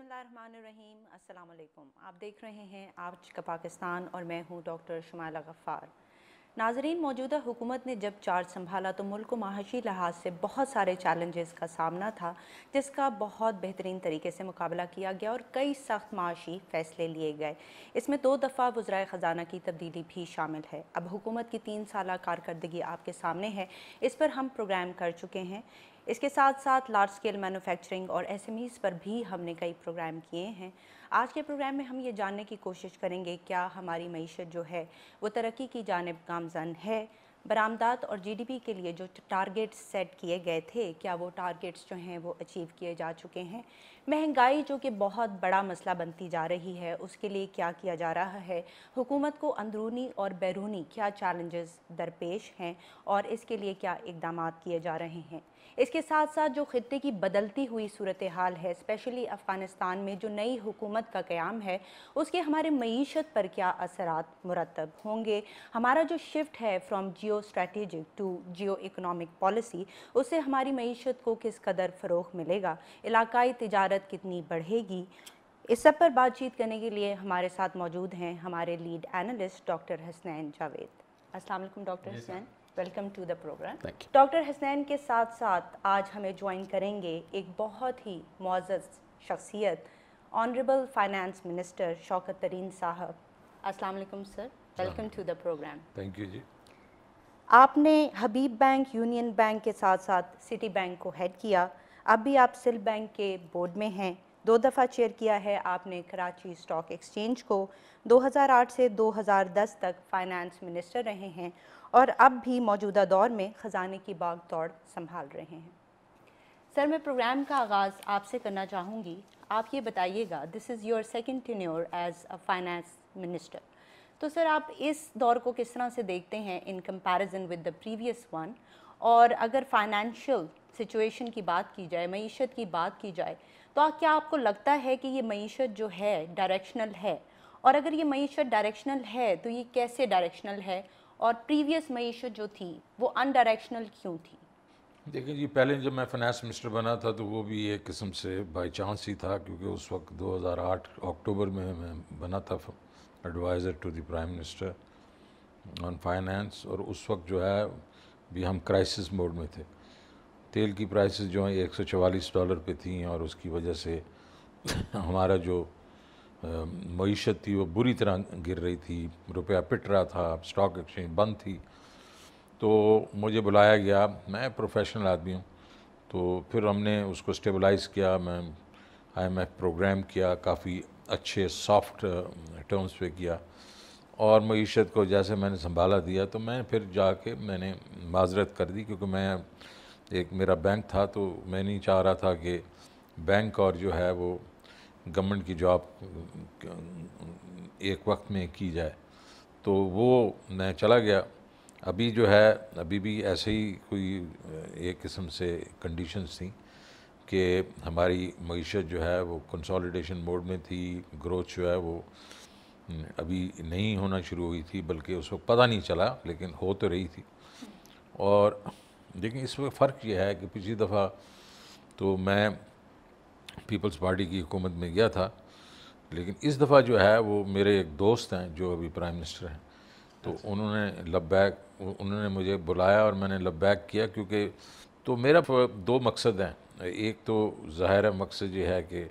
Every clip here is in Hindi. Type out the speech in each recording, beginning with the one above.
बिसमीम अल्लाम आप देख रहे हैं आज का पाकिस्तान और मैं हूं डॉक्टर शमाला गफ़ार नाजरीन मौजूदा हुकूमत ने जब चार्ज संभाला तो मुल्क को माशी लिहाज से बहुत सारे चैलेंजेस का सामना था जिसका बहुत बेहतरीन तरीके से मुकाबला किया गया और कई सख्त माशी फैसले लिए गए इसमें दो दफ़ा वज्राय ख़जाना की तब्दीली भी शामिल है अब हुकूमत की तीन साल कारकरी आपके सामने है इस पर हम प्रोग्राम कर चुके हैं इसके साथ साथ लार्ज स्केल मैन्युफैक्चरिंग और एसएमईज पर भी हमने कई प्रोग्राम किए हैं आज के प्रोग्राम में हम ये जानने की कोशिश करेंगे क्या हमारी मीशत जो है वो तरक्की की जानब गामजन है बरामदात और जीडीपी के लिए जो टारगेट्स सेट किए गए थे क्या वो टारगेट्स जो हैं वो अचीव किए जा चुके हैं महंगाई जो कि बहुत बड़ा मसला बनती जा रही है उसके लिए क्या किया जा रहा है हुकूमत को अंदरूनी और बैरूनी क्या चैलेंजेस दरपेश हैं और इसके लिए क्या इकदाम किए जा रहे हैं इसके साथ साथ जो ख़त्े की बदलती हुई सूरत हाल है स्पेशली अफ़गानिस्तान में जो नई हुकूमत का क़्याम है उसके हमारे मीशत पर क्या असरात मुरतब होंगे हमारा जो शिफ्ट है from geo strategic to geo economic policy उससे हमारी मीशत को किस कदर फ़रोग मिलेगा इलाकई तजारत कितनी बढ़ेगी इस सब पर बातचीत करने के लिए हमारे साथ मौजूद हैं हमारे lead analyst doctor Hasnain Javed असल doctor Hasnain welcome to the programme doctor Hasnain के साथ साथ आज हमें ज्वाइन करेंगे एक बहुत ही मोज़ शख्सियत honourable finance minister Shaukat Tarin साहब अस्सलाम वालेकुम sir welcome to the programme thank you जी आपने हबीब बैंक यूनियन बैंक के साथ साथ सिटी बैंक को हेड किया अब भी आप सिल बैंक के बोर्ड में हैं दो दफ़ा चेयर किया है आपने कराची स्टॉक एक्सचेंज को 2008 से 2010 तक फाइनेंस मिनिस्टर रहे हैं और अब भी मौजूदा दौर में ख़जाने की बाग दौड़ संभाल रहे हैं सर मैं प्रोग्राम का आगाज़ आपसे करना चाहूँगी आप ये बताइएगा this is your second your as a finance minister तो सर आप इस दौर को किस तरह से देखते हैं in comparison with the previous one और अगर फाइनेंशियल सिचुएशन की बात की जाए मीशत की बात की जाए तो क्या आपको लगता है कि ये मीशत जो है डायरेक्शनल है और अगर ये मीशत डायरेक्शनल है तो ये कैसे डायरेक्शनल है और प्रीवियस मीशत जो थी वो अनडायरेक्शनल क्यों थी देखिए जी पहले जब मैं फाइनेंस मिनिस्टर बना था तो वो भी एक किस्म से बाई चांस ही था क्योंकि उस वक्त 2008 अक्टूबर में मैं बना था adviser to the prime minister on finance और उस वक्त जो है भी हम क्राइसिस मोड में थे तेल की प्राइसेस जो हैं एक डॉलर पे थी और उसकी वजह से हमारा जो मीशत थी वो बुरी तरह गिर रही थी रुपया पिट रहा था स्टॉक एक्सचेंज बंद थी तो मुझे बुलाया गया मैं प्रोफेशनल आदमी हूँ तो फिर हमने उसको स्टेबलाइज़ किया मैं आई एफ प्रोग्राम किया काफ़ी अच्छे सॉफ्ट टर्म्स पे किया और मीशत को जैसे मैंने संभाला दिया तो मैं फिर जाके मैंने माजरत कर दी क्योंकि मैं एक मेरा बैंक था तो मैं नहीं चाह रहा था कि बैंक और जो है वो गवर्नमेंट की जॉब एक वक्त में की जाए तो वो मैं चला गया अभी जो है अभी भी ऐसे ही कोई एक किस्म से कंडीशंस थी कि हमारी मीशत जो है वो कंसोलिडेशन मोड में थी ग्रोथ जो है वो हम्म, अभी नहीं होना शुरू हुई थी बल्कि उसको पता नहीं चला लेकिन हो तो रही थी और लेकिन इसमें फ़र्क यह है कि पिछली दफ़ा तो मैं पीपल्स पार्टी की हुकूमत में गया था लेकिन इस दफ़ा जो है वो मेरे एक दोस्त हैं जो अभी प्राइम मिनिस्टर हैं तो अच्छा। उन्होंने लब बैक उन्होंने मुझे बुलाया और मैंने बैक किया क्योंकि तो मेरा दो मकसद हैं एक तो ज़ाहिर मकसद ये है कि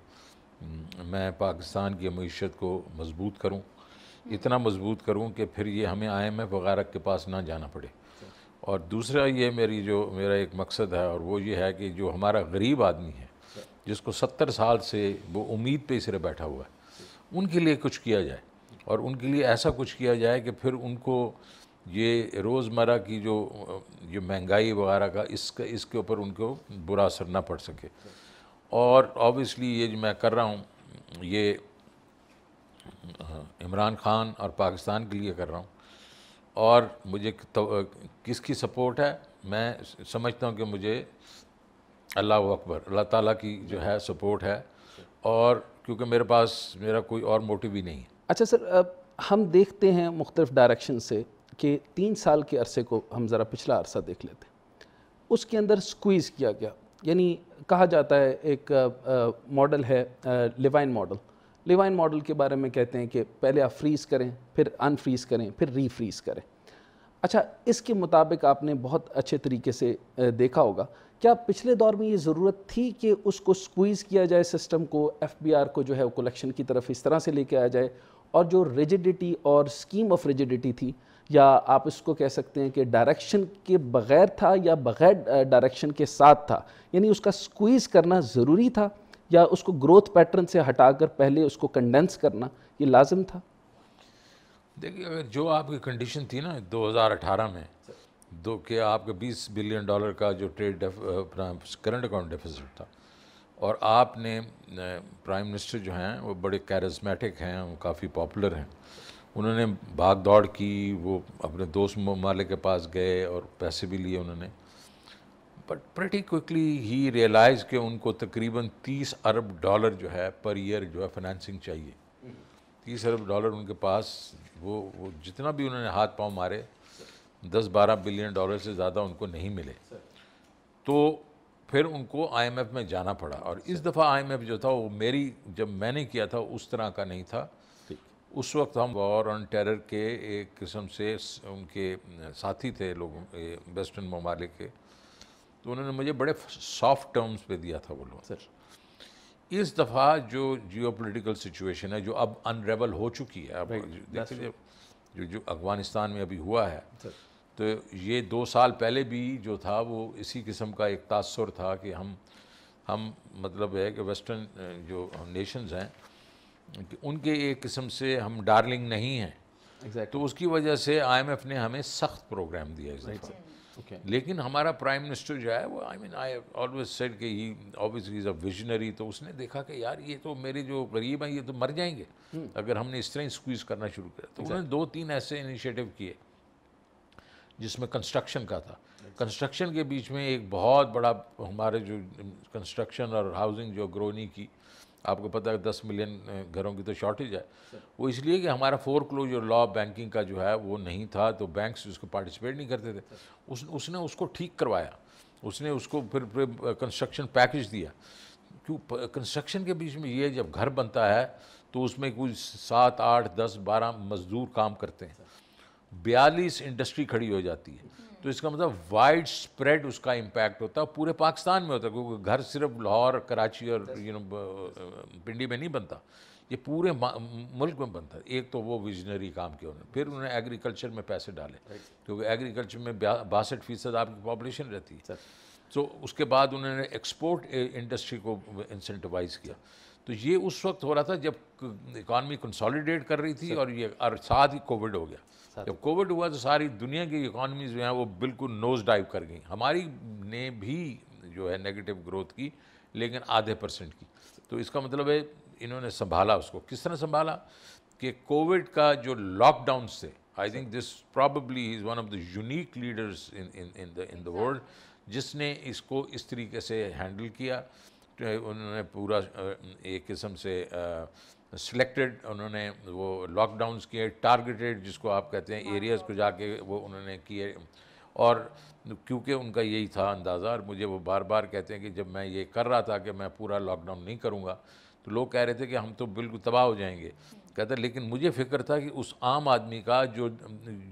मैं पाकिस्तान की मीशत को मजबूत करूं हम्म। इतना मजबूत करूं कि फिर ये हमें आई एम एफ़ वगैरह के पास ना जाना पड़े अच्छा। और दूसरा ये मेरी जो मेरा एक मकसद है और वो ये है कि जो हमारा गरीब आदमी है जिसको सत्तर साल से वो उम्मीद पे सिरे बैठा हुआ है उनके लिए कुछ किया जाए और उनके लिए ऐसा कुछ किया जाए कि फिर उनको ये रोज़मर्रा की जो ये महंगाई वगैरह का इसका इसके ऊपर उनको बुरा असर ना पड़ सके और ऑब्वियसली ये जो मैं कर रहा हूँ ये हाँ, इमरान खान और पाकिस्तान के लिए कर रहा हूँ और मुझे तो, किसकी सपोर्ट है मैं समझता हूँ कि मुझे अल्लाह अकबर अल्लाह ताला की जो है सपोर्ट है और क्योंकि मेरे पास मेरा कोई और मोटिव ही नहीं है अच्छा सर अब हम देखते हैं मुख्तफ डायरेक्शन से कि तीन साल के अरसे को हम ज़रा पिछला अरसा देख लेते उसके अंदर स्क्वीज़ किया गया यानी कहा जाता है एक मॉडल है लिवाइन मॉडल लिवाइन मॉडल के बारे में कहते हैं कि पहले आप फ्रीज़ करें फिर अनफ्रीज़ करें फिर रीफ्रीज़ करें अच्छा इसके मुताबिक आपने बहुत अच्छे तरीके से देखा होगा क्या पिछले दौर में ये ज़रूरत थी कि उसको स्क्वीज़ किया जाए सिस्टम को एफबीआर को जो है वो कलेक्शन की तरफ इस तरह से लेके आया जाए और जो रिजिडिटी और स्कीम ऑफ रिजिडिटी थी या आप इसको कह सकते हैं कि डायरेक्शन के बगैर था या बगैर डायरेक्शन के साथ था यानी उसका स्क्वीज़ करना ज़रूरी था या उसको ग्रोथ पैटर्न से हटाकर पहले उसको कंडेंस करना ये लाजम था देखिए अगर जो आपकी कंडीशन थी ना 2018 में दो के आपके 20 बिलियन डॉलर का जो ट्रेड अपना करंट अकाउंट डेफिसिट था और आपने प्राइम मिनिस्टर जो हैं वो बड़े कैरिज्मेटिक हैं वो काफ़ी पॉपुलर हैं उन्होंने भाग दौड़ की वो अपने दोस्त ममालिक के पास गए और पैसे भी लिए उन्होंने बट प्रटी क्विकली ही रियलाइज़ के उनको तकरीबन 30 अरब डॉलर जो है पर ईयर जो है फाइनेंसिंग चाहिए तीस अरब डॉलर उनके पास वो वो जितना भी उन्होंने हाथ पाँव मारे दस बारह बिलियन डॉलर से ज़्यादा उनको नहीं मिले तो फिर उनको आईएमएफ में जाना पड़ा और इस दफ़ा आईएमएफ जो था वो मेरी जब मैंने किया था उस तरह का नहीं था उस वक्त हम वॉर ऑन टेरर के एक किस्म से उनके साथी थे लोग वेस्टर्न ममालिक के तो उन्होंने मुझे बड़े सॉफ्ट टर्म्स पे दिया था वो लोग सर इस दफ़ा जो जियोपॉलिटिकल सिचुएशन है जो अब अनरेबल हो चुकी है अब देखिए जो जो अफगानिस्तान में अभी हुआ है तो ये दो साल पहले भी जो था वो इसी किस्म का एक तासर था कि हम हम मतलब है कि वेस्टर्न जो नेशंस हैं उनके एक किस्म से हम डार्लिंग नहीं हैं exactly. तो उसकी वजह से आईएमएफ ने हमें सख्त प्रोग्राम दिया इस right. okay. लेकिन हमारा प्राइम मिनिस्टर जो है वो I mean I always said कि he obviously is a visionary तो उसने देखा कि यार ये तो मेरे जो गरीब हैं ये तो मर जाएंगे hmm. अगर हमने इस तरह स्क्वीज़ करना शुरू किया तो exactly. उन्होंने दो तीन ऐसे इनिशिएटिव किए जिसमें कंस्ट्रक्शन का था कंस्ट्रक्शन के बीच में एक बहुत बड़ा हमारे जो कंस्ट्रक्शन और हाउसिंग जो ग्रोनी की आपको पता है दस मिलियन घरों की तो शॉर्टेज है वो इसलिए कि हमारा फोर क्लोज जो लॉ बैंकिंग का जो है वो नहीं था तो बैंक्स उसको पार्टिसिपेट नहीं करते थे उस उसने उसको ठीक करवाया उसने उसको फिर कंस्ट्रक्शन पैकेज दिया क्यों कंस्ट्रक्शन के बीच में ये जब घर बनता है तो उसमें कुछ सात आठ दस बारह मज़दूर काम करते हैं बयालीस इंडस्ट्री खड़ी हो जाती है तो इसका मतलब वाइड स्प्रेड उसका इम्पैक्ट होता है पूरे पाकिस्तान में होता है क्योंकि घर सिर्फ लाहौर कराची और यू नो पिंडी में नहीं बनता ये पूरे मुल्क में बनता है एक तो वो विजनरी काम किया उन्होंने फिर उन्होंने एग्रीकल्चर में पैसे डाले क्योंकि एग्रीकल्चर में बासठ फीसद आपकी पॉपुलेशन रहती है तो उसके बाद उन्होंने एक्सपोर्ट इंडस्ट्री को इंसेंटिवाइज़ किया तो ये उस वक्त हो रहा था जब इकॉनमी कंसोलिडेट कर रही थी और ये और साथ ही कोविड हो गया जब कोविड हुआ तो सारी दुनिया की इकोनॉमी जो है वो बिल्कुल नोज डाइव कर गई हमारी ने भी जो है नेगेटिव ग्रोथ की लेकिन आधे परसेंट की तो इसका मतलब है इन्होंने संभाला उसको किस तरह संभाला कि कोविड का जो लॉकडाउन से I think this probably is one of the unique leaders in in in the in the world जिसने इसको इस तरीके से हैंडल किया तो उन्होंने पूरा एक किस्म से सिलेक्टेड उन्होंने वो लॉकडाउन किए टारगेटेड जिसको आप कहते हैं एरियाज़ हाँ, हाँ। को जाके वो उन्होंने किए और क्योंकि उनका यही था अंदाज़ा और मुझे वो बार बार कहते हैं कि जब मैं ये कर रहा था कि मैं पूरा लॉकडाउन नहीं करूँगा तो लोग कह रहे थे कि हम तो बिल्कुल तबाह हो जाएंगे कहते लेकिन मुझे फिक्र था कि उस आम आदमी का जो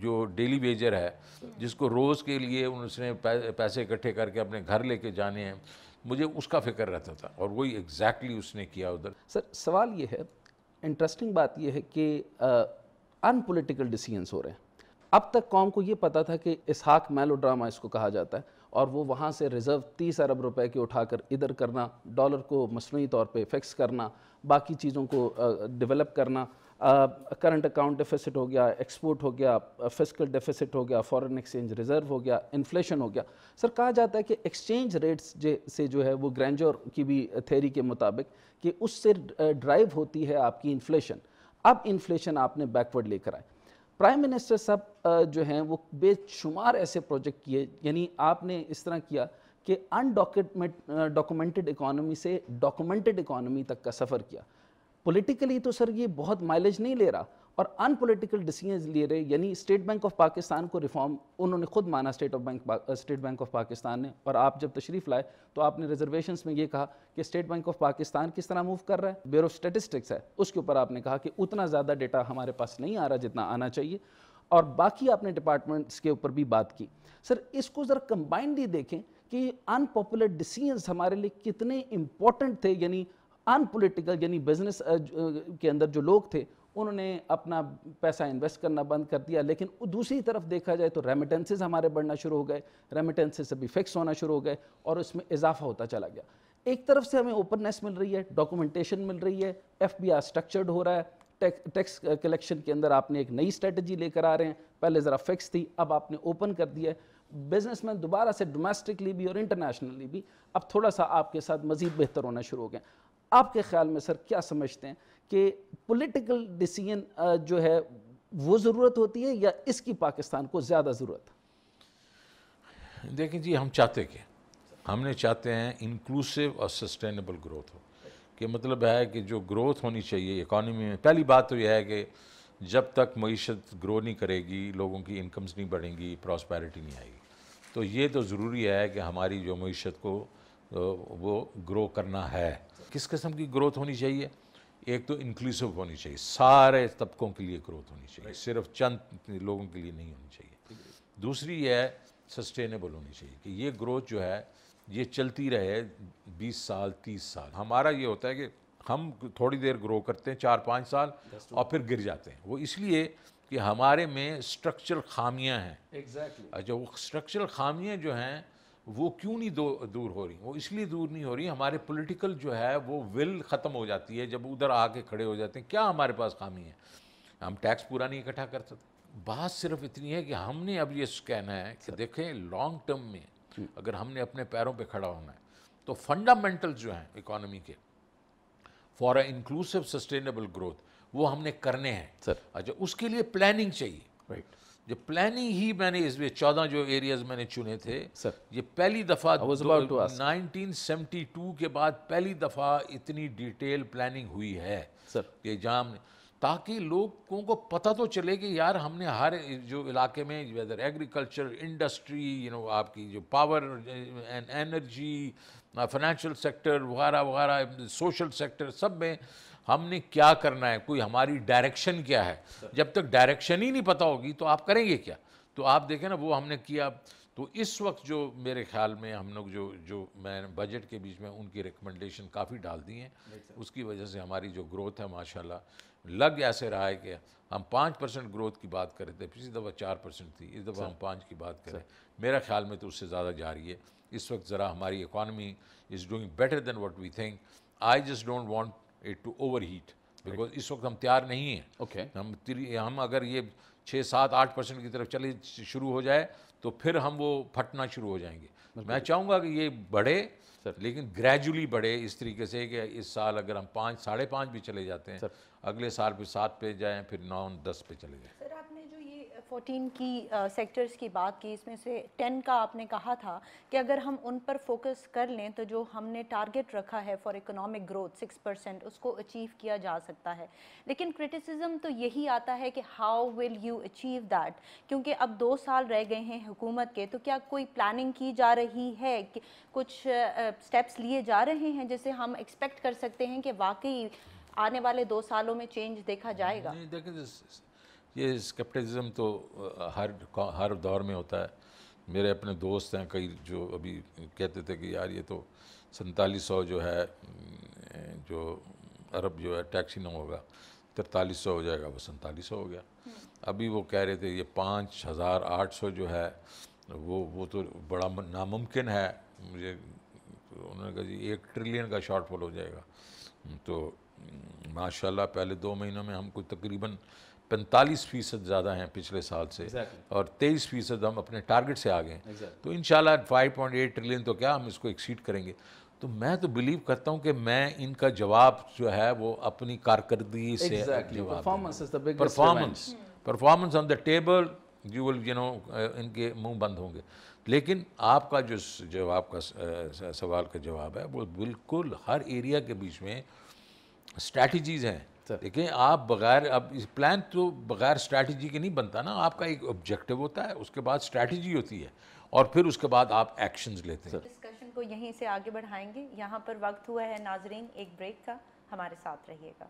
जो डेली वेजर है हम्म। जिसको रोज़ के लिए उसने पैसे इकट्ठे करके अपने घर लेके जाने हैं मुझे उसका फिक्र रहता था और वही एग्जैक्टली exactly उसने किया उधर सर सवाल ये है इंटरेस्टिंग बात यह है कि अनपोलिटिकल डिसीजंस हो रहे हैं अब तक कौम को ये पता था कि इसहाक मेलो ड्रामा इसको कहा जाता है और वो वहाँ से रिज़र्व तीस अरब रुपए के उठाकर इधर करना डॉलर को मसनू तौर पे फिक्स करना बाकी चीज़ों को डेवलप करना करंट अकाउंट डिफिसिट हो गया एक्सपोर्ट हो गया फिजिकल डिफिसिट हो गया फॉरेन एक्सचेंज रिजर्व हो गया इन्फ्लेशन हो गया सर कहा जाता है कि एक्सचेंज रेट्स से जो है वो ग्रैंजोर की भी थेरी के मुताबिक कि उससे ड्राइव होती है आपकी इन्फ्लेशन अब इन्फ्लेशन आपने बैकवर्ड लेकर आए प्राइम मिनिस्टर साहब जो हैं वो बेशुमार ऐसे प्रोजेक्ट किए यानी आपने इस तरह किया कि अनडॉक्यूमेंट डॉक्यूमेंटेड इकोनॉमी से डॉक्यूमेंटेड इकोनॉमी तक का सफ़र किया पॉलिटिकली तो सर ये बहुत माइलेज नहीं ले रहा और अनपोलिटिकल डिसीजन ले रहे यानी स्टेट बैंक ऑफ पाकिस्तान को रिफॉर्म उन्होंने खुद माना state of bank state bank of Pakistan ने और आप जब तशरीफ लाए तो आपने रिजर्वेशन में ये कहा कि स्टेट बैंक ऑफ पाकिस्तान किस तरह मूव कर रहा है ब्यूरो स्टेटिस्टिक्स है उसके ऊपर आपने कहा कि उतना ज़्यादा डेटा हमारे पास नहीं आ रहा जितना आना चाहिए और बाकी आपने डिपार्टमेंट्स के ऊपर भी बात की सर इसको ज़रा कंबाइंडली देखें कि अनपॉपुलर डिसीजंस हमारे लिए कितने इंपॉर्टेंट थे यानी अनपोलिटिकल यानी बिजनेस के अंदर जो लोग थे उन्होंने अपना पैसा इन्वेस्ट करना बंद कर दिया लेकिन दूसरी तरफ देखा जाए तो रेमिटेंसेज हमारे बढ़ना शुरू हो गए रेमिटेंसेज अभी फिक्स होना शुरू हो गए और उसमें इजाफा होता चला गया एक तरफ से हमें ओपननेस मिल रही है डॉक्यूमेंटेशन मिल रही है एफ स्ट्रक्चर्ड हो रहा है टैक्स कलेक्शन के अंदर आपने एक नई स्ट्रेटजी लेकर आ रहे हैं पहले ज़रा फिक्स थी अब आपने ओपन कर दिया है बिजनेसमैन दोबारा से डोमेस्टिकली भी और इंटरनेशनली भी अब थोड़ा सा आपके साथ मज़ीद बेहतर होना शुरू हो गया आपके ख्याल में सर क्या समझते हैं कि पॉलिटिकल डिसीजन जो है वो ज़रूरत होती है या इसकी पाकिस्तान को ज़्यादा ज़रूरत देखिए जी हम चाहते क्या हमने चाहते हैं इंक्लूसिव और सस्टेनेबल ग्रोथ हो कि मतलब है कि जो ग्रोथ होनी चाहिए इकॉनमी में पहली बात तो यह है कि जब तक मीशत ग्रो नहीं करेगी लोगों की इनकम्स नहीं बढ़ेंगी प्रॉस्पैरिटी नहीं आएगी तो ये तो ज़रूरी है कि हमारी जो मीशत को तो वो ग्रो करना है किस किस्म की ग्रोथ होनी चाहिए एक तो इंक्लूसिव होनी चाहिए सारे तबकों के लिए ग्रोथ होनी चाहिए सिर्फ चंद लोगों के लिए नहीं होनी चाहिए दूसरी यह है सस्टेनेबल होनी चाहिए कि ये ग्रोथ जो है ये चलती रहे 20 साल 30 साल हमारा ये होता है कि हम थोड़ी देर ग्रो करते हैं चार पाँच साल और फिर गिर जाते हैं वो इसलिए कि हमारे में स्ट्रक्चरल खामियां हैं एग्जैक्टली exactly. अच्छा, वो स्ट्रक्चरल खामियां जो हैं वो क्यों नहीं दो दूर हो रही वो इसलिए दूर नहीं हो रही हमारे पॉलिटिकल जो है वो विल ख़त्म हो जाती है जब उधर आके खड़े हो जाते हैं क्या हमारे पास खामी है हम टैक्स पूरा नहीं इकट्ठा कर सकते बात सिर्फ इतनी है कि हमने अब ये कहना है कि देखें लॉन्ग टर्म में अगर हमने अपने पैरों पे खड़ा होना है तो फंडामेंटल जो हैं इकोनॉमी के for a inclusive sustainable growth वो हमने करने हैं सर अच्छा उसके लिए प्लानिंग चाहिए राइट right. जो प्लानिंग ही मैंने इसमें चौदह जो एरियाज मैंने चुने थे सर ये पहली दफ़ा नाइनटीन सेवेंटी टू के बाद पहली दफ़ा इतनी डिटेल प्लानिंग हुई है सर ये जाम ताकि लोगों को पता तो चले कि यार हमने हर जो इलाके में weather agriculture industry you know आपकी जो power and energy financial sector वगैरह वगैरह सोशल सेक्टर सब में हमने क्या करना है कोई हमारी डायरेक्शन क्या है जब तक डायरेक्शन ही नहीं पता होगी तो आप करेंगे क्या तो आप देखें ना वो हमने किया तो इस वक्त जो मेरे ख्याल में हम लोग जो जो मैं बजट के बीच में उनकी रिकमेंडेशन काफ़ी डाल दी हैं उसकी वजह से हमारी जो ग्रोथ है माशाल्लाह लग ऐसे रहा है कि हम पाँच परसेंट ग्रोथ की बात करें थे पिछली दफ़ा चार परसेंट थी इस दफ़ा हम पाँच की बात करें मेरा ख्याल में तो उससे ज़्यादा जा रही है इस वक्त ज़रा हमारी economy is doing better than what we think I just don't want it to over heat because इस वक्त हम तैयार नहीं हैं ओके okay. हम हम अगर ये छः सात आठ परसेंट की तरफ चले शुरू हो जाए तो फिर हम वो फटना शुरू हो जाएंगे मैं चाहूँगा कि ये बढ़े सर लेकिन ग्रेजुअली बढ़े इस तरीके से कि इस साल अगर हम पाँच साढ़े पाँच भी चले जाते हैं सर अगले साल फिर सात पे जाएँ फिर नौ दस पे चले जाएँ सर आप फोर्टीन की सेक्टर्स uh, की बात की इसमें से टेन का आपने कहा था कि अगर हम उन पर फोकस कर लें तो जो हमने टारगेट रखा है for economic growth six percent उसको अचीव किया जा सकता है लेकिन क्रिटिसिज्म तो यही आता है कि how will you achieve that क्योंकि अब दो साल रह गए हैं हुकूमत के तो क्या कोई प्लानिंग की जा रही है कुछ स्टेप्स uh, uh, लिए जा रहे हैं जिसे हम एक्सपेक्ट कर सकते हैं कि वाकई आने वाले दो सालों में चेंज देखा जाएगा नहीं, ये स्केप्टिसिज्म तो हर हर दौर में होता है मेरे अपने दोस्त हैं कई जो अभी कहते थे कि यार ये तो सैतालीस सौ जो है जो अरब जो है टैक्सी ना होगा तिरतालीस सौ हो जाएगा वो सैतालीस सौ हो गया हम्म। अभी वो कह रहे थे ये पाँच हज़ार आठ सौ जो है वो वो तो बड़ा नामुमकिन है मुझे तो उन्होंने कहा जी एक ट्रिलियन का शॉर्टफॉल हो जाएगा तो माशाल्लाह पहले दो महीनों में हमको तकरीबन पैंतालीस फीसद ज़्यादा हैं पिछले साल से exactly. और तेईस फीसद हम अपने टारगेट से आ गए exactly. तो in five point eight trillion तो क्या हम इसको एक्सीड करेंगे तो मैं तो बिलीव करता हूँ कि मैं इनका जवाब जो है वो अपनी कारकर्दगी से performance performance on the table you will you know इनके मुंह बंद होंगे लेकिन आपका जो जवाब का सवाल का जवाब है वो बिल्कुल हर एरिया के बीच में स्ट्रैटीज़ हैं देखिए अच्छा। आप बगैर अब इस प्लान तो बगैर स्ट्रैटेजी के नहीं बनता ना आपका एक ऑब्जेक्टिव होता है उसके बाद स्ट्रैटेजी होती है और फिर उसके बाद आप एक्शंस लेते हैं डिस्कशन को यहीं से आगे बढ़ाएंगे यहाँ पर वक्त हुआ है नाजरीन एक ब्रेक का हमारे साथ रहिएगा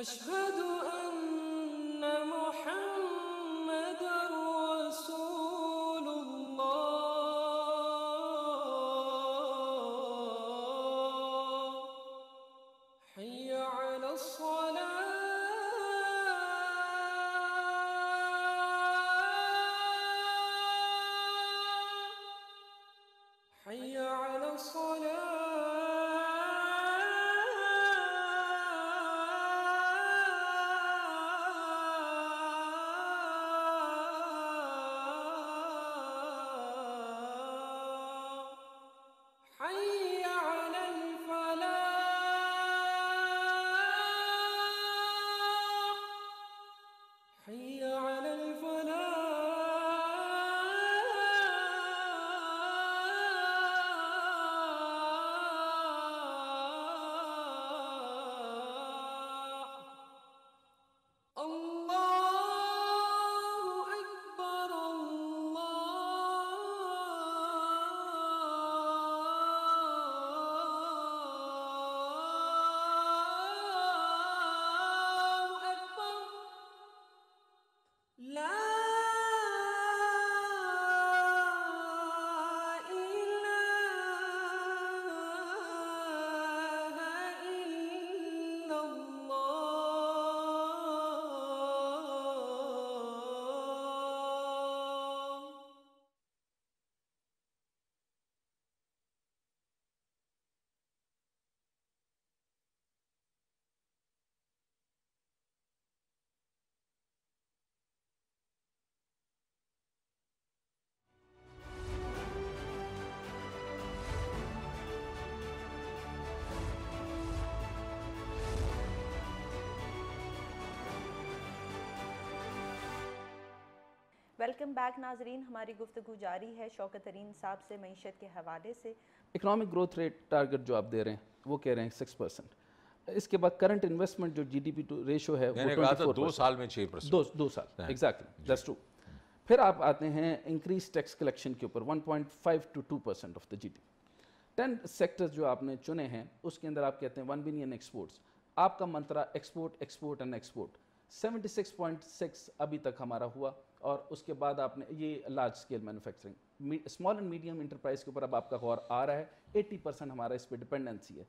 أشهد वेलकम बैक नाजरीन हमारी गुफ्तु जारी है शौकत तरीन साहब से मीशत के हवाले से इकनॉमिक ग्रोथ रेट टारगेट जो आप दे रहे हैं वो कह रहे हैं सिक्स परसेंट इसके बाद करंट इन्वेस्टमेंट जो G D P to ratio है वो दो साल में छः दो, दो साल एग्जैक्टली दैट्स टू फिर आप आते हैं इंक्रीज टैक्स कलेक्शन के ऊपर one point five two two percent of the G D ten sectors जो आपने चुने हैं उसके अंदर आप कहते हैं वन बिलियन एक्सपोर्ट्स आपका mantra export export and export seventy six point six अभी तक हमारा हुआ और उसके बाद आपने ये large scale manufacturing small and medium enterprise के ऊपर अब आपका गौर आ रहा है 80 परसेंट हमारा इस पर डिपेंडेंसी है